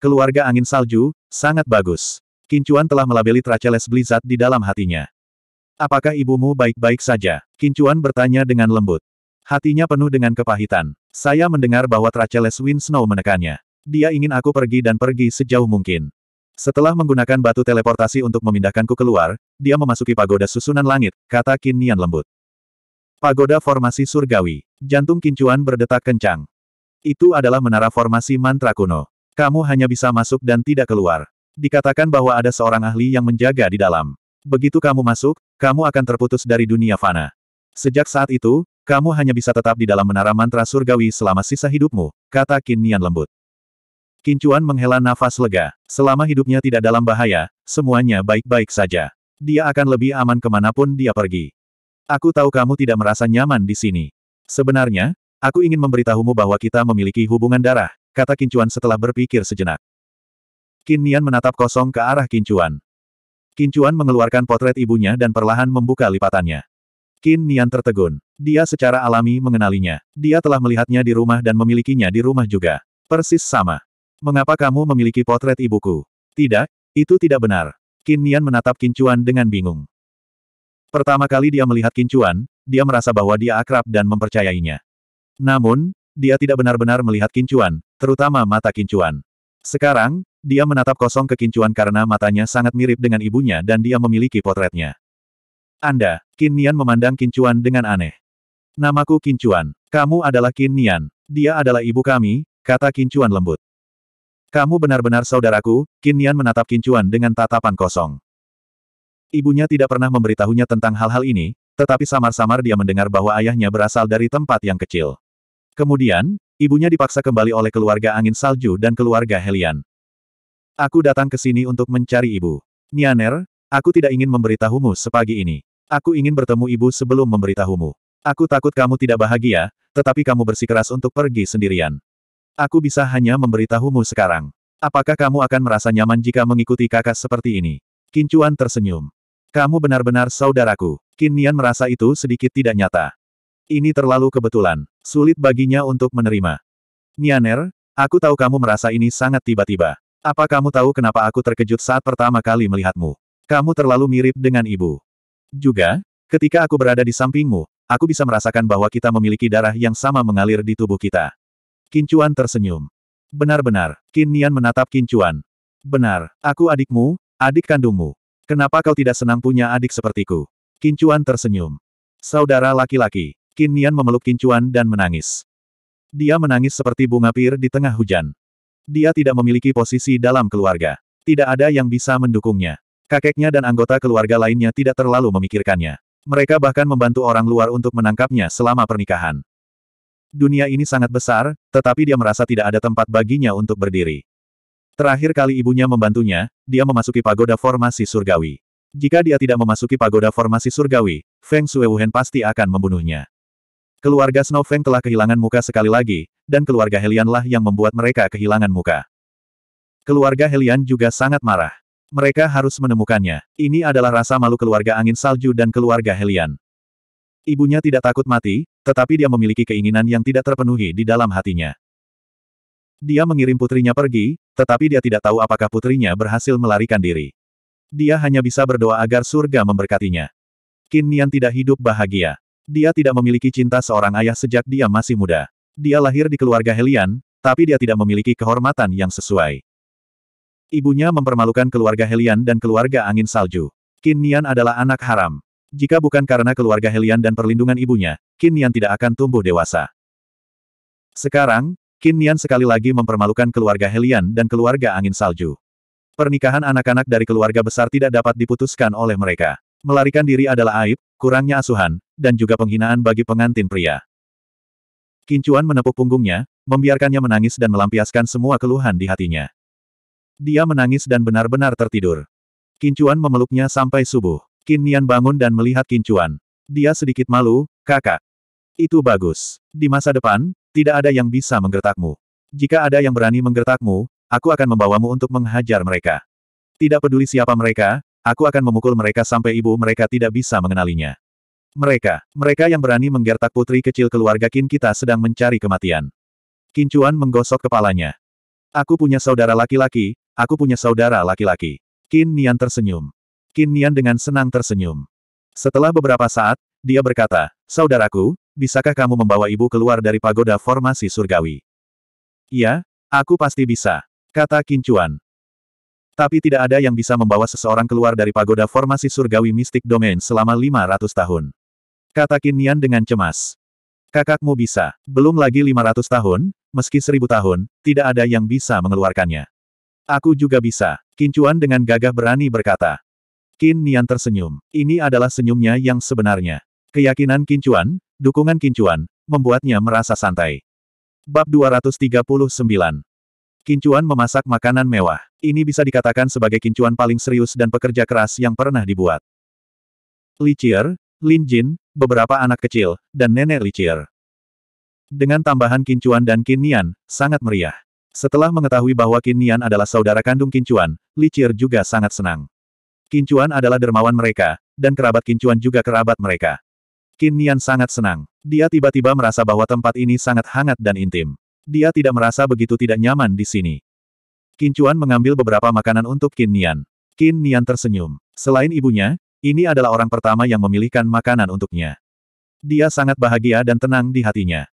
Keluarga angin salju, sangat bagus. Kincuan telah melabeli Traceles Blizzard di dalam hatinya. Apakah ibumu baik-baik saja? Kincuan bertanya dengan lembut. Hatinya penuh dengan kepahitan. Saya mendengar bahwa Traceles Snow menekannya. Dia ingin aku pergi dan pergi sejauh mungkin. Setelah menggunakan batu teleportasi untuk memindahkanku keluar, dia memasuki pagoda susunan langit, kata Qin Nian lembut. Pagoda formasi surgawi. Jantung kincuan berdetak kencang. Itu adalah menara formasi mantra kuno. Kamu hanya bisa masuk dan tidak keluar. Dikatakan bahwa ada seorang ahli yang menjaga di dalam. Begitu kamu masuk, kamu akan terputus dari dunia fana. Sejak saat itu, kamu hanya bisa tetap di dalam menara mantra surgawi selama sisa hidupmu, kata Qin Nian lembut. Kincuan menghela nafas lega. Selama hidupnya tidak dalam bahaya, semuanya baik-baik saja. Dia akan lebih aman kemanapun dia pergi. Aku tahu kamu tidak merasa nyaman di sini. Sebenarnya, aku ingin memberitahumu bahwa kita memiliki hubungan darah, kata Kincuan setelah berpikir sejenak. Kinian menatap kosong ke arah Kincuan. Kincuan mengeluarkan potret ibunya dan perlahan membuka lipatannya. Qin Nian tertegun. Dia secara alami mengenalinya. Dia telah melihatnya di rumah dan memilikinya di rumah juga. Persis sama. Mengapa kamu memiliki potret ibuku? Tidak, itu tidak benar. Qin Nian menatap Chuan dengan bingung. Pertama kali dia melihat Chuan, dia merasa bahwa dia akrab dan mempercayainya. Namun, dia tidak benar-benar melihat Chuan, terutama mata Chuan. Sekarang, dia menatap kosong ke Chuan karena matanya sangat mirip dengan ibunya dan dia memiliki potretnya. Anda, Qin Nian memandang Kincuan dengan aneh. Namaku Kincuan. Kamu adalah Qin Nian. Dia adalah ibu kami, kata Kincuan lembut. Kamu benar-benar saudaraku, Qin Nian menatap Kincuan dengan tatapan kosong. Ibunya tidak pernah memberitahunya tentang hal-hal ini, tetapi samar-samar dia mendengar bahwa ayahnya berasal dari tempat yang kecil. Kemudian, ibunya dipaksa kembali oleh keluarga angin salju dan keluarga Helian. Aku datang ke sini untuk mencari ibu. Nianer, aku tidak ingin memberitahumu sepagi ini. Aku ingin bertemu ibu sebelum memberitahumu. Aku takut kamu tidak bahagia, tetapi kamu bersikeras untuk pergi sendirian. Aku bisa hanya memberitahumu sekarang. Apakah kamu akan merasa nyaman jika mengikuti kakak seperti ini? Kincuan tersenyum. Kamu benar-benar saudaraku. Kinian merasa itu sedikit tidak nyata. Ini terlalu kebetulan. Sulit baginya untuk menerima. Nianer, aku tahu kamu merasa ini sangat tiba-tiba. Apa kamu tahu kenapa aku terkejut saat pertama kali melihatmu? Kamu terlalu mirip dengan ibu. Juga, ketika aku berada di sampingmu, aku bisa merasakan bahwa kita memiliki darah yang sama mengalir di tubuh kita. Kincuan tersenyum. Benar-benar, Qin Nian menatap Kincuan. Benar, aku adikmu, adik kandungmu. Kenapa kau tidak senang punya adik sepertiku? Kincuan tersenyum. Saudara laki-laki, Qin Nian memeluk Kincuan dan menangis. Dia menangis seperti bunga pir di tengah hujan. Dia tidak memiliki posisi dalam keluarga. Tidak ada yang bisa mendukungnya. Kakeknya dan anggota keluarga lainnya tidak terlalu memikirkannya. Mereka bahkan membantu orang luar untuk menangkapnya selama pernikahan. Dunia ini sangat besar, tetapi dia merasa tidak ada tempat baginya untuk berdiri. Terakhir kali ibunya membantunya, dia memasuki pagoda formasi surgawi. Jika dia tidak memasuki pagoda formasi surgawi, Feng Suewuhen pasti akan membunuhnya. Keluarga Snow Feng telah kehilangan muka sekali lagi, dan keluarga Helianlah yang membuat mereka kehilangan muka. Keluarga Helian juga sangat marah. Mereka harus menemukannya. Ini adalah rasa malu keluarga angin salju dan keluarga Helian. Ibunya tidak takut mati, tetapi dia memiliki keinginan yang tidak terpenuhi di dalam hatinya. Dia mengirim putrinya pergi, tetapi dia tidak tahu apakah putrinya berhasil melarikan diri. Dia hanya bisa berdoa agar surga memberkatinya. Qin Nian tidak hidup bahagia. Dia tidak memiliki cinta seorang ayah sejak dia masih muda. Dia lahir di keluarga Helian, tapi dia tidak memiliki kehormatan yang sesuai. Ibunya mempermalukan keluarga Helian dan keluarga angin salju. Qin Nian adalah anak haram. Jika bukan karena keluarga Helian dan perlindungan ibunya, Qin Nian tidak akan tumbuh dewasa. Sekarang, Qin Nian sekali lagi mempermalukan keluarga Helian dan keluarga angin salju. Pernikahan anak-anak dari keluarga besar tidak dapat diputuskan oleh mereka. Melarikan diri adalah aib, kurangnya asuhan, dan juga penghinaan bagi pengantin pria. Kincuan menepuk punggungnya, membiarkannya menangis dan melampiaskan semua keluhan di hatinya. Dia menangis dan benar-benar tertidur. Kincuan memeluknya sampai subuh. Qin Nian bangun dan melihat Kincuan. Dia sedikit malu, kakak. Itu bagus. Di masa depan, tidak ada yang bisa menggertakmu. Jika ada yang berani menggertakmu, aku akan membawamu untuk menghajar mereka. Tidak peduli siapa mereka, aku akan memukul mereka sampai ibu mereka tidak bisa mengenalinya. Mereka, mereka yang berani menggertak putri kecil keluarga Qin kita sedang mencari kematian. Kincuan menggosok kepalanya. Aku punya saudara laki-laki, Aku punya saudara laki-laki. Qin Nian tersenyum. Qin Nian dengan senang tersenyum. Setelah beberapa saat, dia berkata, Saudaraku, bisakah kamu membawa ibu keluar dari pagoda formasi surgawi? Ya, aku pasti bisa, kata Qin Chuan. Tapi tidak ada yang bisa membawa seseorang keluar dari pagoda formasi surgawi mistik domain selama 500 tahun. Kata Qin Nian dengan cemas. Kakakmu bisa, belum lagi 500 tahun, meski 1000 tahun, tidak ada yang bisa mengeluarkannya. Aku juga bisa. Kincuan dengan gagah berani berkata. Qin Nian tersenyum. Ini adalah senyumnya yang sebenarnya. Keyakinan Kincuan, dukungan Kincuan, membuatnya merasa santai. Bab 239 Kincuan memasak makanan mewah. Ini bisa dikatakan sebagai kincuan paling serius dan pekerja keras yang pernah dibuat. Li Lin Jin, beberapa anak kecil, dan nenek Li Dengan tambahan kincuan dan kinian, sangat meriah. Setelah mengetahui bahwa Qin Nian adalah saudara kandung Chuan, Li Qir juga sangat senang. Chuan adalah dermawan mereka, dan kerabat Chuan juga kerabat mereka. Qin Nian sangat senang. Dia tiba-tiba merasa bahwa tempat ini sangat hangat dan intim. Dia tidak merasa begitu tidak nyaman di sini. Chuan mengambil beberapa makanan untuk Qin Nian. Qin Nian tersenyum. Selain ibunya, ini adalah orang pertama yang memilihkan makanan untuknya. Dia sangat bahagia dan tenang di hatinya.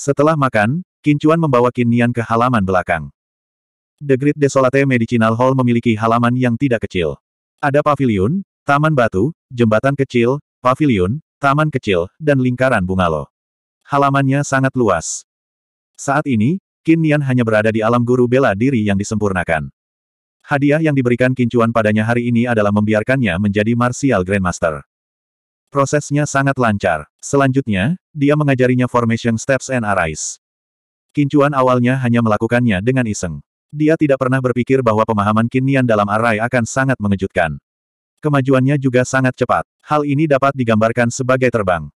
Setelah makan, Kincuan membawa Kinnian ke halaman belakang. The Great Desolate Medicinal Hall memiliki halaman yang tidak kecil. Ada pavilion, taman batu, jembatan kecil, pavilion, taman kecil, dan lingkaran bungalow. Halamannya sangat luas. Saat ini, Kinnian hanya berada di alam guru bela diri yang disempurnakan. Hadiah yang diberikan Kincuan padanya hari ini adalah membiarkannya menjadi Martial Grandmaster. Prosesnya sangat lancar. Selanjutnya, dia mengajarinya Formation Steps and Arise. Kincuan awalnya hanya melakukannya dengan iseng. Dia tidak pernah berpikir bahwa pemahaman Kinian dalam arai akan sangat mengejutkan. Kemajuannya juga sangat cepat. Hal ini dapat digambarkan sebagai terbang.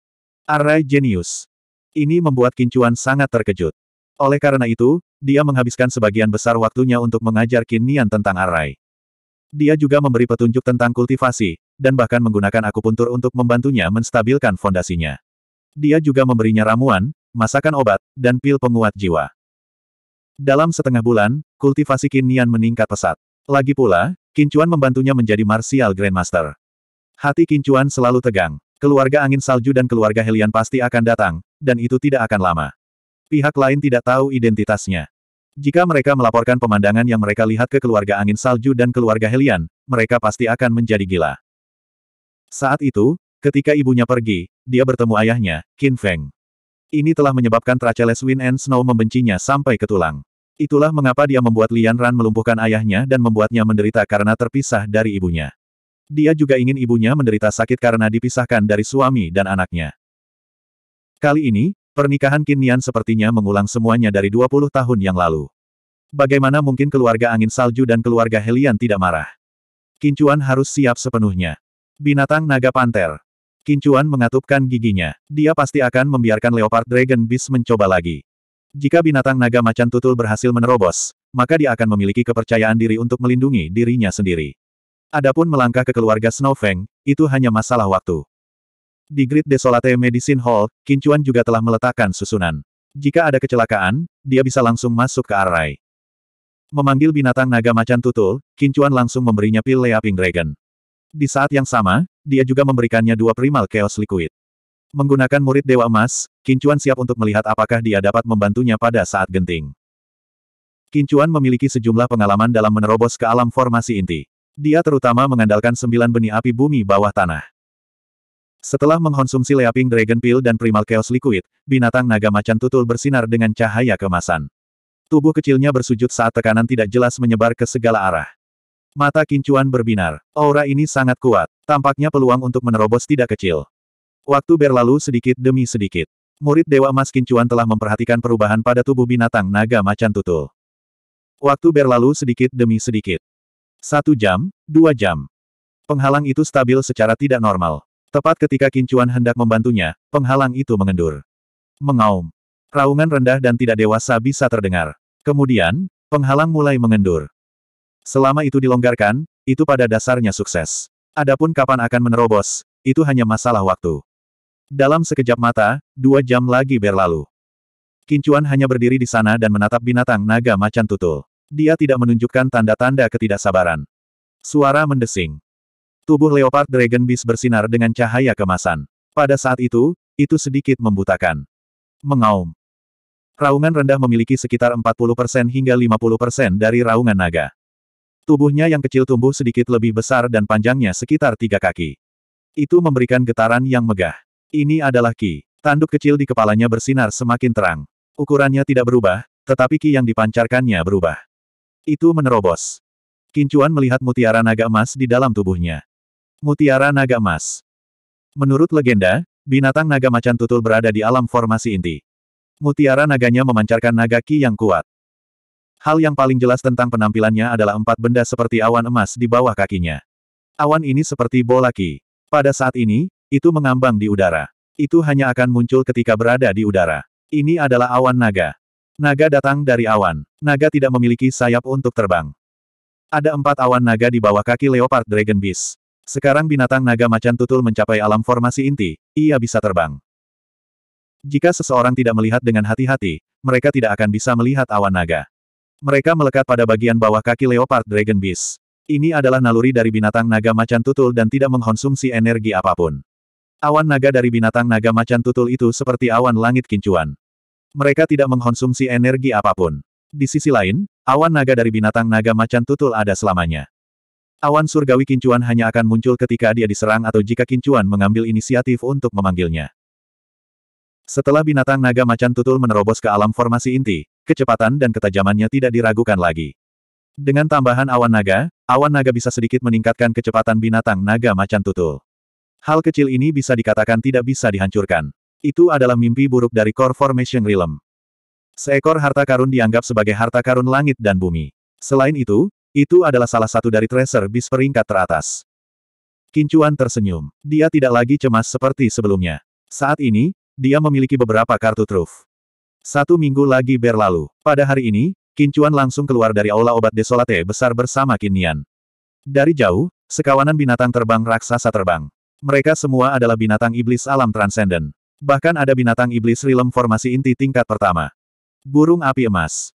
Arai jenius. Ini membuat Kincuan sangat terkejut. Oleh karena itu, dia menghabiskan sebagian besar waktunya untuk mengajar Kinian tentang arai. Dia juga memberi petunjuk tentang kultivasi, dan bahkan menggunakan akupuntur untuk membantunya menstabilkan fondasinya. Dia juga memberinya ramuan, masakan obat, dan pil penguat jiwa. Dalam setengah bulan, kultivasi Nian meningkat pesat. Lagi pula, Kincuan membantunya menjadi Martial Grandmaster. Hati Kincuan selalu tegang. Keluarga angin salju dan keluarga Helian pasti akan datang, dan itu tidak akan lama. Pihak lain tidak tahu identitasnya. Jika mereka melaporkan pemandangan yang mereka lihat ke keluarga angin salju dan keluarga Helian, mereka pasti akan menjadi gila. Saat itu, ketika ibunya pergi, dia bertemu ayahnya, Qin Feng. Ini telah menyebabkan Traceles Wind and Snow membencinya sampai ke tulang. Itulah mengapa dia membuat Lian Ran melumpuhkan ayahnya dan membuatnya menderita karena terpisah dari ibunya. Dia juga ingin ibunya menderita sakit karena dipisahkan dari suami dan anaknya. Kali ini, pernikahan Kinian sepertinya mengulang semuanya dari 20 tahun yang lalu. Bagaimana mungkin keluarga angin salju dan keluarga Helian tidak marah? Kincuan harus siap sepenuhnya. Binatang naga panther. Kincuan mengatupkan giginya. Dia pasti akan membiarkan Leopard Dragon Beast mencoba lagi. Jika binatang naga macan tutul berhasil menerobos, maka dia akan memiliki kepercayaan diri untuk melindungi dirinya sendiri. Adapun melangkah ke keluarga Snowfang, itu hanya masalah waktu. Di Great Desolate Medicine Hall, Kincuan juga telah meletakkan susunan. Jika ada kecelakaan, dia bisa langsung masuk ke Arai. Memanggil binatang naga macan tutul, Kincuan langsung memberinya pil Leaping Dragon. Di saat yang sama, dia juga memberikannya dua primal chaos liquid. Menggunakan murid Dewa Emas, Kincuan siap untuk melihat apakah dia dapat membantunya pada saat genting. Kincuan memiliki sejumlah pengalaman dalam menerobos ke alam formasi inti. Dia terutama mengandalkan sembilan benih api bumi bawah tanah. Setelah mengkonsumsi Leaping Dragon Pill dan Primal Chaos Liquid, binatang naga macan tutul bersinar dengan cahaya kemasan. Tubuh kecilnya bersujud saat tekanan tidak jelas menyebar ke segala arah. Mata kincuan berbinar. Aura ini sangat kuat. Tampaknya peluang untuk menerobos tidak kecil. Waktu berlalu sedikit demi sedikit. Murid Dewa Emas Kincuan telah memperhatikan perubahan pada tubuh binatang naga macan tutul. Waktu berlalu sedikit demi sedikit. Satu jam, dua jam. Penghalang itu stabil secara tidak normal. Tepat ketika Kincuan hendak membantunya, penghalang itu mengendur. Mengaum. Raungan rendah dan tidak dewasa bisa terdengar. Kemudian, penghalang mulai mengendur. Selama itu dilonggarkan, itu pada dasarnya sukses. Adapun kapan akan menerobos, itu hanya masalah waktu. Dalam sekejap mata, dua jam lagi berlalu. Kincuan hanya berdiri di sana dan menatap binatang naga macan tutul. Dia tidak menunjukkan tanda-tanda ketidaksabaran. Suara mendesing. Tubuh Leopard Dragon Beast bersinar dengan cahaya kemasan. Pada saat itu, itu sedikit membutakan. Mengaum. Raungan rendah memiliki sekitar 40% hingga 50% dari raungan naga. Tubuhnya yang kecil tumbuh sedikit lebih besar dan panjangnya sekitar tiga kaki. Itu memberikan getaran yang megah. Ini adalah Ki. Tanduk kecil di kepalanya bersinar semakin terang. Ukurannya tidak berubah, tetapi Ki yang dipancarkannya berubah. Itu menerobos. Kincuan melihat mutiara naga emas di dalam tubuhnya. Mutiara naga emas. Menurut legenda, binatang naga macan tutul berada di alam formasi inti. Mutiara naganya memancarkan naga Ki yang kuat. Hal yang paling jelas tentang penampilannya adalah empat benda seperti awan emas di bawah kakinya. Awan ini seperti bola ki. Pada saat ini, itu mengambang di udara. Itu hanya akan muncul ketika berada di udara. Ini adalah awan naga. Naga datang dari awan. Naga tidak memiliki sayap untuk terbang. Ada empat awan naga di bawah kaki Leopard Dragon Beast. Sekarang binatang naga macan tutul mencapai alam formasi inti, ia bisa terbang. Jika seseorang tidak melihat dengan hati-hati, mereka tidak akan bisa melihat awan naga. Mereka melekat pada bagian bawah kaki Leopard Dragon Beast. Ini adalah naluri dari binatang naga macan tutul dan tidak mengkonsumsi energi apapun. Awan naga dari binatang naga macan tutul itu seperti awan langit kincuan. Mereka tidak mengkonsumsi energi apapun. Di sisi lain, awan naga dari binatang naga macan tutul ada selamanya. Awan surgawi kincuan hanya akan muncul ketika dia diserang atau jika kincuan mengambil inisiatif untuk memanggilnya. Setelah binatang naga macan tutul menerobos ke alam formasi inti, kecepatan dan ketajamannya tidak diragukan lagi. Dengan tambahan awan naga, awan naga bisa sedikit meningkatkan kecepatan binatang naga macan tutul. Hal kecil ini bisa dikatakan tidak bisa dihancurkan. Itu adalah mimpi buruk dari Core Formation Realm. Seekor harta karun dianggap sebagai harta karun langit dan bumi. Selain itu, itu adalah salah satu dari tracer bis peringkat teratas. Kincuan tersenyum. Dia tidak lagi cemas seperti sebelumnya. Saat ini, dia memiliki beberapa kartu truf. Satu minggu lagi berlalu. Pada hari ini, Kincuan langsung keluar dari aula obat desolate besar bersama Kinian. Dari jauh, sekawanan binatang terbang raksasa terbang. Mereka semua adalah binatang iblis alam transenden. Bahkan ada binatang iblis rilem formasi inti tingkat pertama. Burung api emas.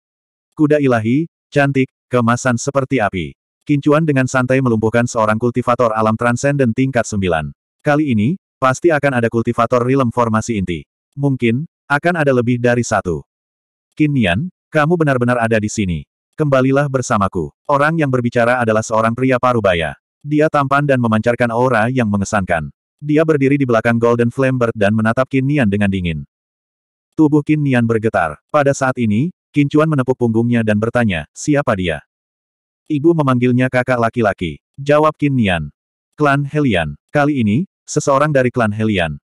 Kuda ilahi, cantik, kemasan seperti api. Kincuan dengan santai melumpuhkan seorang kultivator alam transenden tingkat 9. Kali ini, pasti akan ada kultivator rilem formasi inti. Mungkin, akan ada lebih dari satu. Kinian, kamu benar-benar ada di sini. Kembalilah bersamaku. Orang yang berbicara adalah seorang pria parubaya. Dia tampan dan memancarkan aura yang mengesankan. Dia berdiri di belakang Golden Flambert dan menatap Kinian dengan dingin. Tubuh Kinian bergetar. Pada saat ini, Kincuan menepuk punggungnya dan bertanya, siapa dia? Ibu memanggilnya kakak laki-laki. Jawab Kinian. Klan Helian. Kali ini, seseorang dari klan Helian.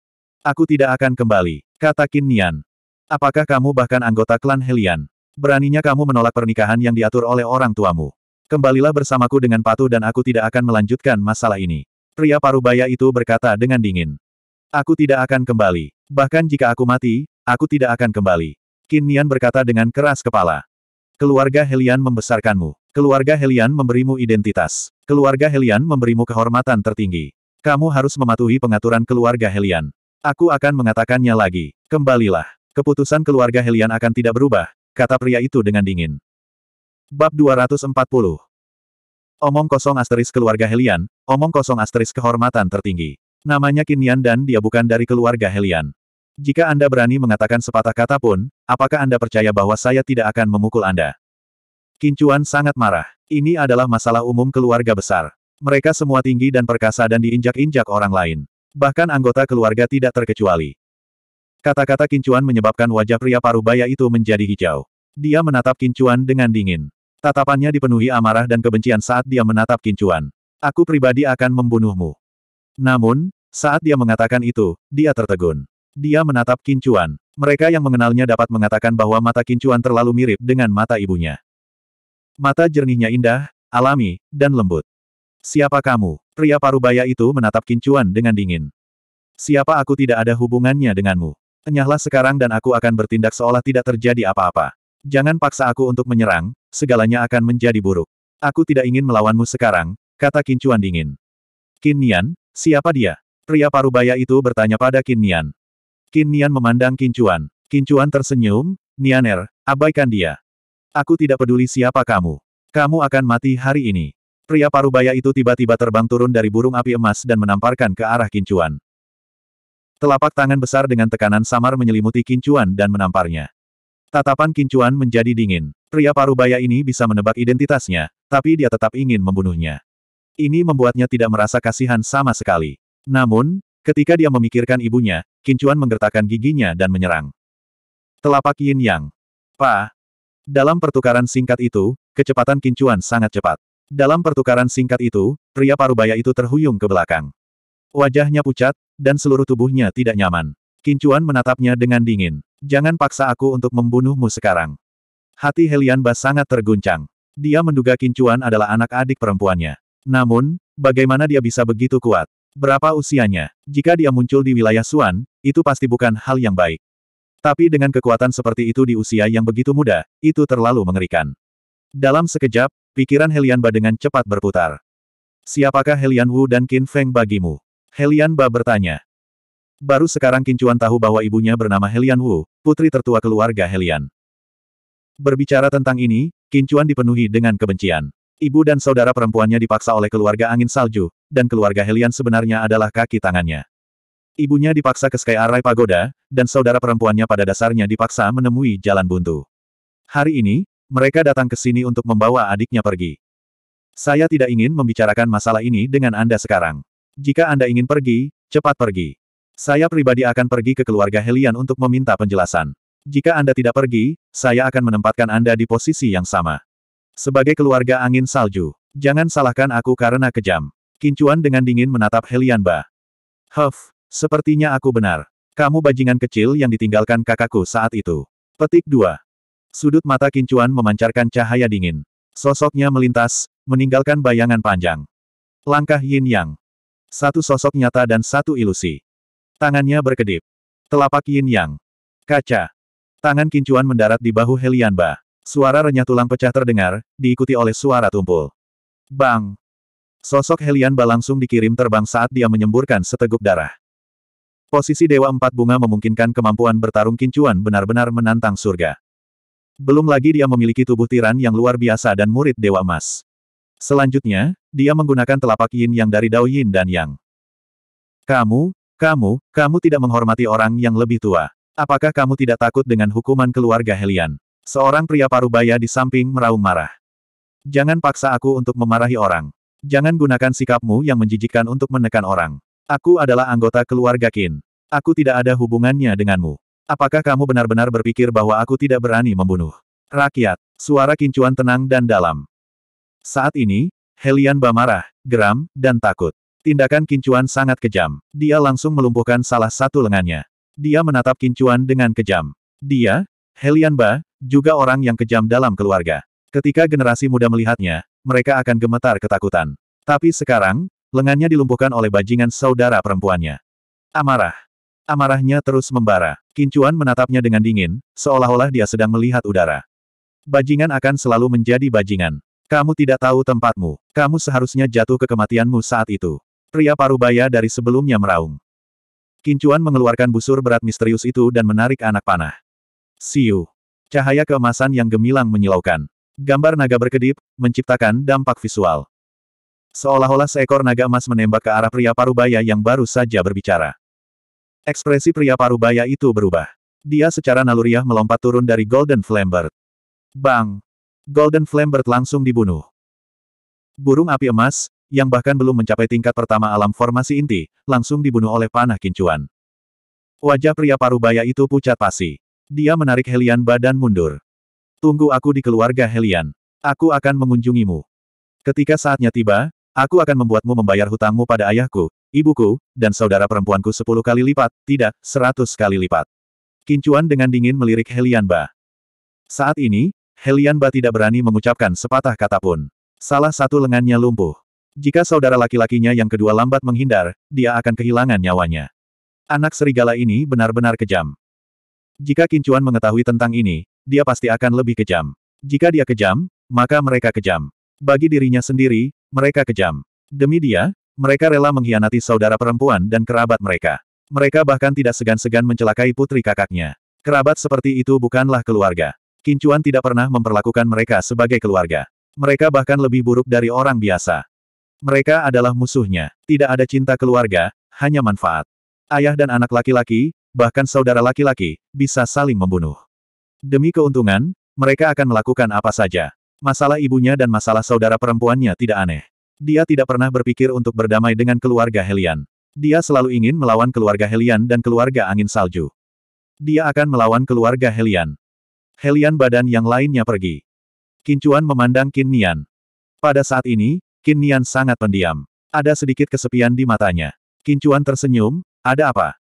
Aku tidak akan kembali. Kata Qin Nian. Apakah kamu bahkan anggota klan Helian? Beraninya kamu menolak pernikahan yang diatur oleh orang tuamu. Kembalilah bersamaku dengan patuh dan aku tidak akan melanjutkan masalah ini. Pria parubaya itu berkata dengan dingin. Aku tidak akan kembali. Bahkan jika aku mati, aku tidak akan kembali. Qin Nian berkata dengan keras kepala. Keluarga Helian membesarkanmu. Keluarga Helian memberimu identitas. Keluarga Helian memberimu kehormatan tertinggi. Kamu harus mematuhi pengaturan keluarga Helian. Aku akan mengatakannya lagi. Kembalilah. Keputusan keluarga Helian akan tidak berubah, kata pria itu dengan dingin. Bab 240 Omong kosong asteris keluarga Helian, omong kosong asteris kehormatan tertinggi. Namanya Kinian dan dia bukan dari keluarga Helian. Jika Anda berani mengatakan sepatah kata pun, apakah Anda percaya bahwa saya tidak akan memukul Anda? Kincuan sangat marah. Ini adalah masalah umum keluarga besar. Mereka semua tinggi dan perkasa dan diinjak-injak orang lain. Bahkan anggota keluarga tidak terkecuali. Kata-kata Kincuan menyebabkan wajah pria parubaya itu menjadi hijau. Dia menatap Kincuan dengan dingin. Tatapannya dipenuhi amarah dan kebencian saat dia menatap Kincuan. Aku pribadi akan membunuhmu. Namun, saat dia mengatakan itu, dia tertegun. Dia menatap Kincuan. Mereka yang mengenalnya dapat mengatakan bahwa mata Kincuan terlalu mirip dengan mata ibunya. Mata jernihnya indah, alami, dan lembut. Siapa kamu? Pria parubaya itu menatap Kincuan dengan dingin. Siapa aku tidak ada hubungannya denganmu. Enyahlah sekarang dan aku akan bertindak seolah tidak terjadi apa-apa. Jangan paksa aku untuk menyerang, segalanya akan menjadi buruk. Aku tidak ingin melawanmu sekarang, kata Kincuan dingin. Nian, siapa dia? Pria parubaya itu bertanya pada Kin Nian memandang Kincuan. Kincuan tersenyum, Nianer, abaikan dia. Aku tidak peduli siapa kamu. Kamu akan mati hari ini. Pria parubaya itu tiba-tiba terbang turun dari burung api emas dan menamparkan ke arah kincuan. Telapak tangan besar dengan tekanan samar menyelimuti kincuan dan menamparnya. Tatapan kincuan menjadi dingin. Pria parubaya ini bisa menebak identitasnya, tapi dia tetap ingin membunuhnya. Ini membuatnya tidak merasa kasihan sama sekali. Namun, ketika dia memikirkan ibunya, kincuan menggertakkan giginya dan menyerang. Telapak yin yang. Pa. Dalam pertukaran singkat itu, kecepatan kincuan sangat cepat. Dalam pertukaran singkat itu, pria parubaya itu terhuyung ke belakang. Wajahnya pucat, dan seluruh tubuhnya tidak nyaman. Kincuan menatapnya dengan dingin. Jangan paksa aku untuk membunuhmu sekarang. Hati Helian Ba sangat terguncang. Dia menduga Kincuan adalah anak adik perempuannya. Namun, bagaimana dia bisa begitu kuat? Berapa usianya? Jika dia muncul di wilayah Suan, itu pasti bukan hal yang baik. Tapi dengan kekuatan seperti itu di usia yang begitu muda, itu terlalu mengerikan. Dalam sekejap, Pikiran Helian Ba dengan cepat berputar. Siapakah Helian Wu dan Qin Feng bagimu? Helian Ba bertanya. Baru sekarang Qin Chuan tahu bahwa ibunya bernama Helian Wu, putri tertua keluarga Helian. Berbicara tentang ini, Qin Chuan dipenuhi dengan kebencian. Ibu dan saudara perempuannya dipaksa oleh keluarga angin salju, dan keluarga Helian sebenarnya adalah kaki tangannya. Ibunya dipaksa ke Sky Array Pagoda, dan saudara perempuannya pada dasarnya dipaksa menemui jalan buntu. Hari ini, mereka datang ke sini untuk membawa adiknya pergi. Saya tidak ingin membicarakan masalah ini dengan Anda sekarang. Jika Anda ingin pergi, cepat pergi. Saya pribadi akan pergi ke keluarga Helian untuk meminta penjelasan. Jika Anda tidak pergi, saya akan menempatkan Anda di posisi yang sama. Sebagai keluarga angin salju, jangan salahkan aku karena kejam. Kincuan dengan dingin menatap Helian Ba. Huff, sepertinya aku benar. Kamu bajingan kecil yang ditinggalkan kakakku saat itu. Petik 2. Sudut mata Kincuan memancarkan cahaya dingin. Sosoknya melintas, meninggalkan bayangan panjang. Langkah yin yang. Satu sosok nyata dan satu ilusi. Tangannya berkedip. Telapak yin yang. Kaca. Tangan Kincuan mendarat di bahu Helianba. Suara renyah tulang pecah terdengar, diikuti oleh suara tumpul. Bang! Sosok Helianba langsung dikirim terbang saat dia menyemburkan seteguk darah. Posisi Dewa Empat Bunga memungkinkan kemampuan bertarung Kincuan benar-benar menantang surga. Belum lagi dia memiliki tubuh tiran yang luar biasa dan murid Dewa Emas. Selanjutnya, dia menggunakan telapak yin yang dari Dao Yin dan Yang. Kamu, kamu, kamu tidak menghormati orang yang lebih tua. Apakah kamu tidak takut dengan hukuman keluarga Helian? Seorang pria parubaya di samping meraung marah. Jangan paksa aku untuk memarahi orang. Jangan gunakan sikapmu yang menjijikkan untuk menekan orang. Aku adalah anggota keluarga Qin. Aku tidak ada hubungannya denganmu. Apakah kamu benar-benar berpikir bahwa aku tidak berani membunuh? Rakyat, suara kincuan tenang dan dalam. Saat ini, Helian Bamarah, geram, dan takut. Tindakan kincuan sangat kejam. Dia langsung melumpuhkan salah satu lengannya. Dia menatap kincuan dengan kejam. Dia, Helian Ba, juga orang yang kejam dalam keluarga. Ketika generasi muda melihatnya, mereka akan gemetar ketakutan. Tapi sekarang, lengannya dilumpuhkan oleh bajingan saudara perempuannya. Amarah. Amarahnya terus membara. Kincuan menatapnya dengan dingin, seolah-olah dia sedang melihat udara. Bajingan akan selalu menjadi bajingan. Kamu tidak tahu tempatmu. Kamu seharusnya jatuh ke kematianmu saat itu. Pria parubaya dari sebelumnya meraung. Kincuan mengeluarkan busur berat misterius itu dan menarik anak panah. Siu. Cahaya keemasan yang gemilang menyilaukan. Gambar naga berkedip, menciptakan dampak visual. Seolah-olah seekor naga emas menembak ke arah pria parubaya yang baru saja berbicara. Ekspresi pria parubaya itu berubah. Dia secara naluriah melompat turun dari Golden Flambert. Bang! Golden Flambert langsung dibunuh. Burung api emas, yang bahkan belum mencapai tingkat pertama alam formasi inti, langsung dibunuh oleh panah kincuan. Wajah pria parubaya itu pucat pasi. Dia menarik Helian badan mundur. Tunggu aku di keluarga Helian. Aku akan mengunjungimu. Ketika saatnya tiba, aku akan membuatmu membayar hutangmu pada ayahku, ibuku, dan saudara perempuanku sepuluh kali lipat, tidak, seratus kali lipat. Kincuan dengan dingin melirik Helianba. Saat ini, Helianba tidak berani mengucapkan sepatah kata pun. Salah satu lengannya lumpuh. Jika saudara laki-lakinya yang kedua lambat menghindar, dia akan kehilangan nyawanya. Anak serigala ini benar-benar kejam. Jika Kincuan mengetahui tentang ini, dia pasti akan lebih kejam. Jika dia kejam, maka mereka kejam. Bagi dirinya sendiri, mereka kejam. Demi dia, mereka rela mengkhianati saudara perempuan dan kerabat mereka. Mereka bahkan tidak segan-segan mencelakai putri kakaknya. Kerabat seperti itu bukanlah keluarga. Kincuan tidak pernah memperlakukan mereka sebagai keluarga. Mereka bahkan lebih buruk dari orang biasa. Mereka adalah musuhnya. Tidak ada cinta keluarga, hanya manfaat. Ayah dan anak laki-laki, bahkan saudara laki-laki, bisa saling membunuh. Demi keuntungan, mereka akan melakukan apa saja. Masalah ibunya dan masalah saudara perempuannya tidak aneh. Dia tidak pernah berpikir untuk berdamai dengan keluarga Helian. Dia selalu ingin melawan keluarga Helian dan keluarga angin salju. Dia akan melawan keluarga Helian. Helian badan yang lainnya pergi. Kincuan memandang Kinnian. Nian. Pada saat ini, Kinnian Nian sangat pendiam. Ada sedikit kesepian di matanya. Kincuan tersenyum, ada apa?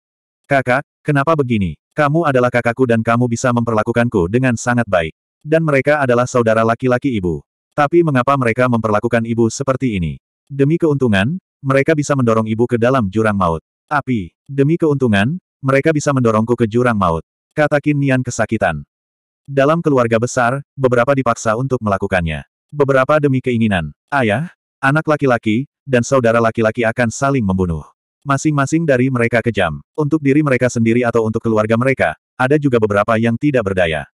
Kakak, kenapa begini? Kamu adalah kakakku dan kamu bisa memperlakukanku dengan sangat baik. Dan mereka adalah saudara laki-laki ibu. Tapi mengapa mereka memperlakukan ibu seperti ini? Demi keuntungan, mereka bisa mendorong ibu ke dalam jurang maut. Api. Demi keuntungan, mereka bisa mendorongku ke jurang maut. Kata Qin Nian kesakitan. Dalam keluarga besar, beberapa dipaksa untuk melakukannya. Beberapa demi keinginan. Ayah, anak laki-laki, dan saudara laki-laki akan saling membunuh. Masing-masing dari mereka kejam. Untuk diri mereka sendiri atau untuk keluarga mereka, ada juga beberapa yang tidak berdaya.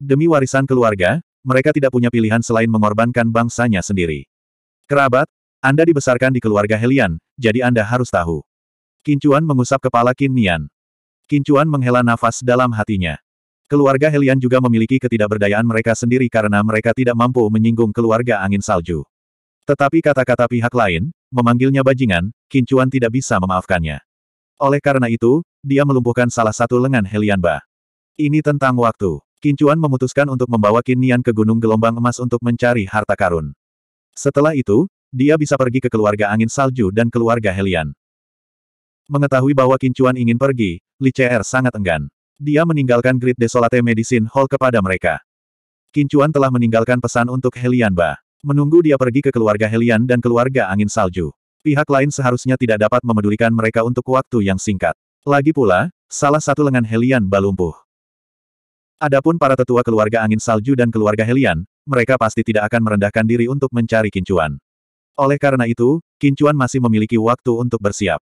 Demi warisan keluarga, mereka tidak punya pilihan selain mengorbankan bangsanya sendiri. Kerabat, Anda dibesarkan di keluarga Helian, jadi Anda harus tahu. Kincuan mengusap kepala Qin Nian. Kincuan menghela nafas dalam hatinya. Keluarga Helian juga memiliki ketidakberdayaan mereka sendiri karena mereka tidak mampu menyinggung keluarga angin salju. Tetapi kata-kata pihak lain, memanggilnya bajingan, Kincuan tidak bisa memaafkannya. Oleh karena itu, dia melumpuhkan salah satu lengan Helian Ba. Ini tentang waktu. Kincuan memutuskan untuk membawa Nian ke Gunung Gelombang Emas untuk mencari harta karun. Setelah itu, dia bisa pergi ke keluarga angin salju dan keluarga Helian. Mengetahui bahwa Kincuan ingin pergi, Li CR sangat enggan. Dia meninggalkan Grid Desolate Medicine Hall kepada mereka. Kincuan telah meninggalkan pesan untuk Helian Ba. Menunggu dia pergi ke keluarga Helian dan keluarga angin salju. Pihak lain seharusnya tidak dapat memedulikan mereka untuk waktu yang singkat. Lagi pula, salah satu lengan Helian Ba lumpuh. Adapun para tetua keluarga angin salju dan keluarga Helian, mereka pasti tidak akan merendahkan diri untuk mencari kincuan. Oleh karena itu, kincuan masih memiliki waktu untuk bersiap.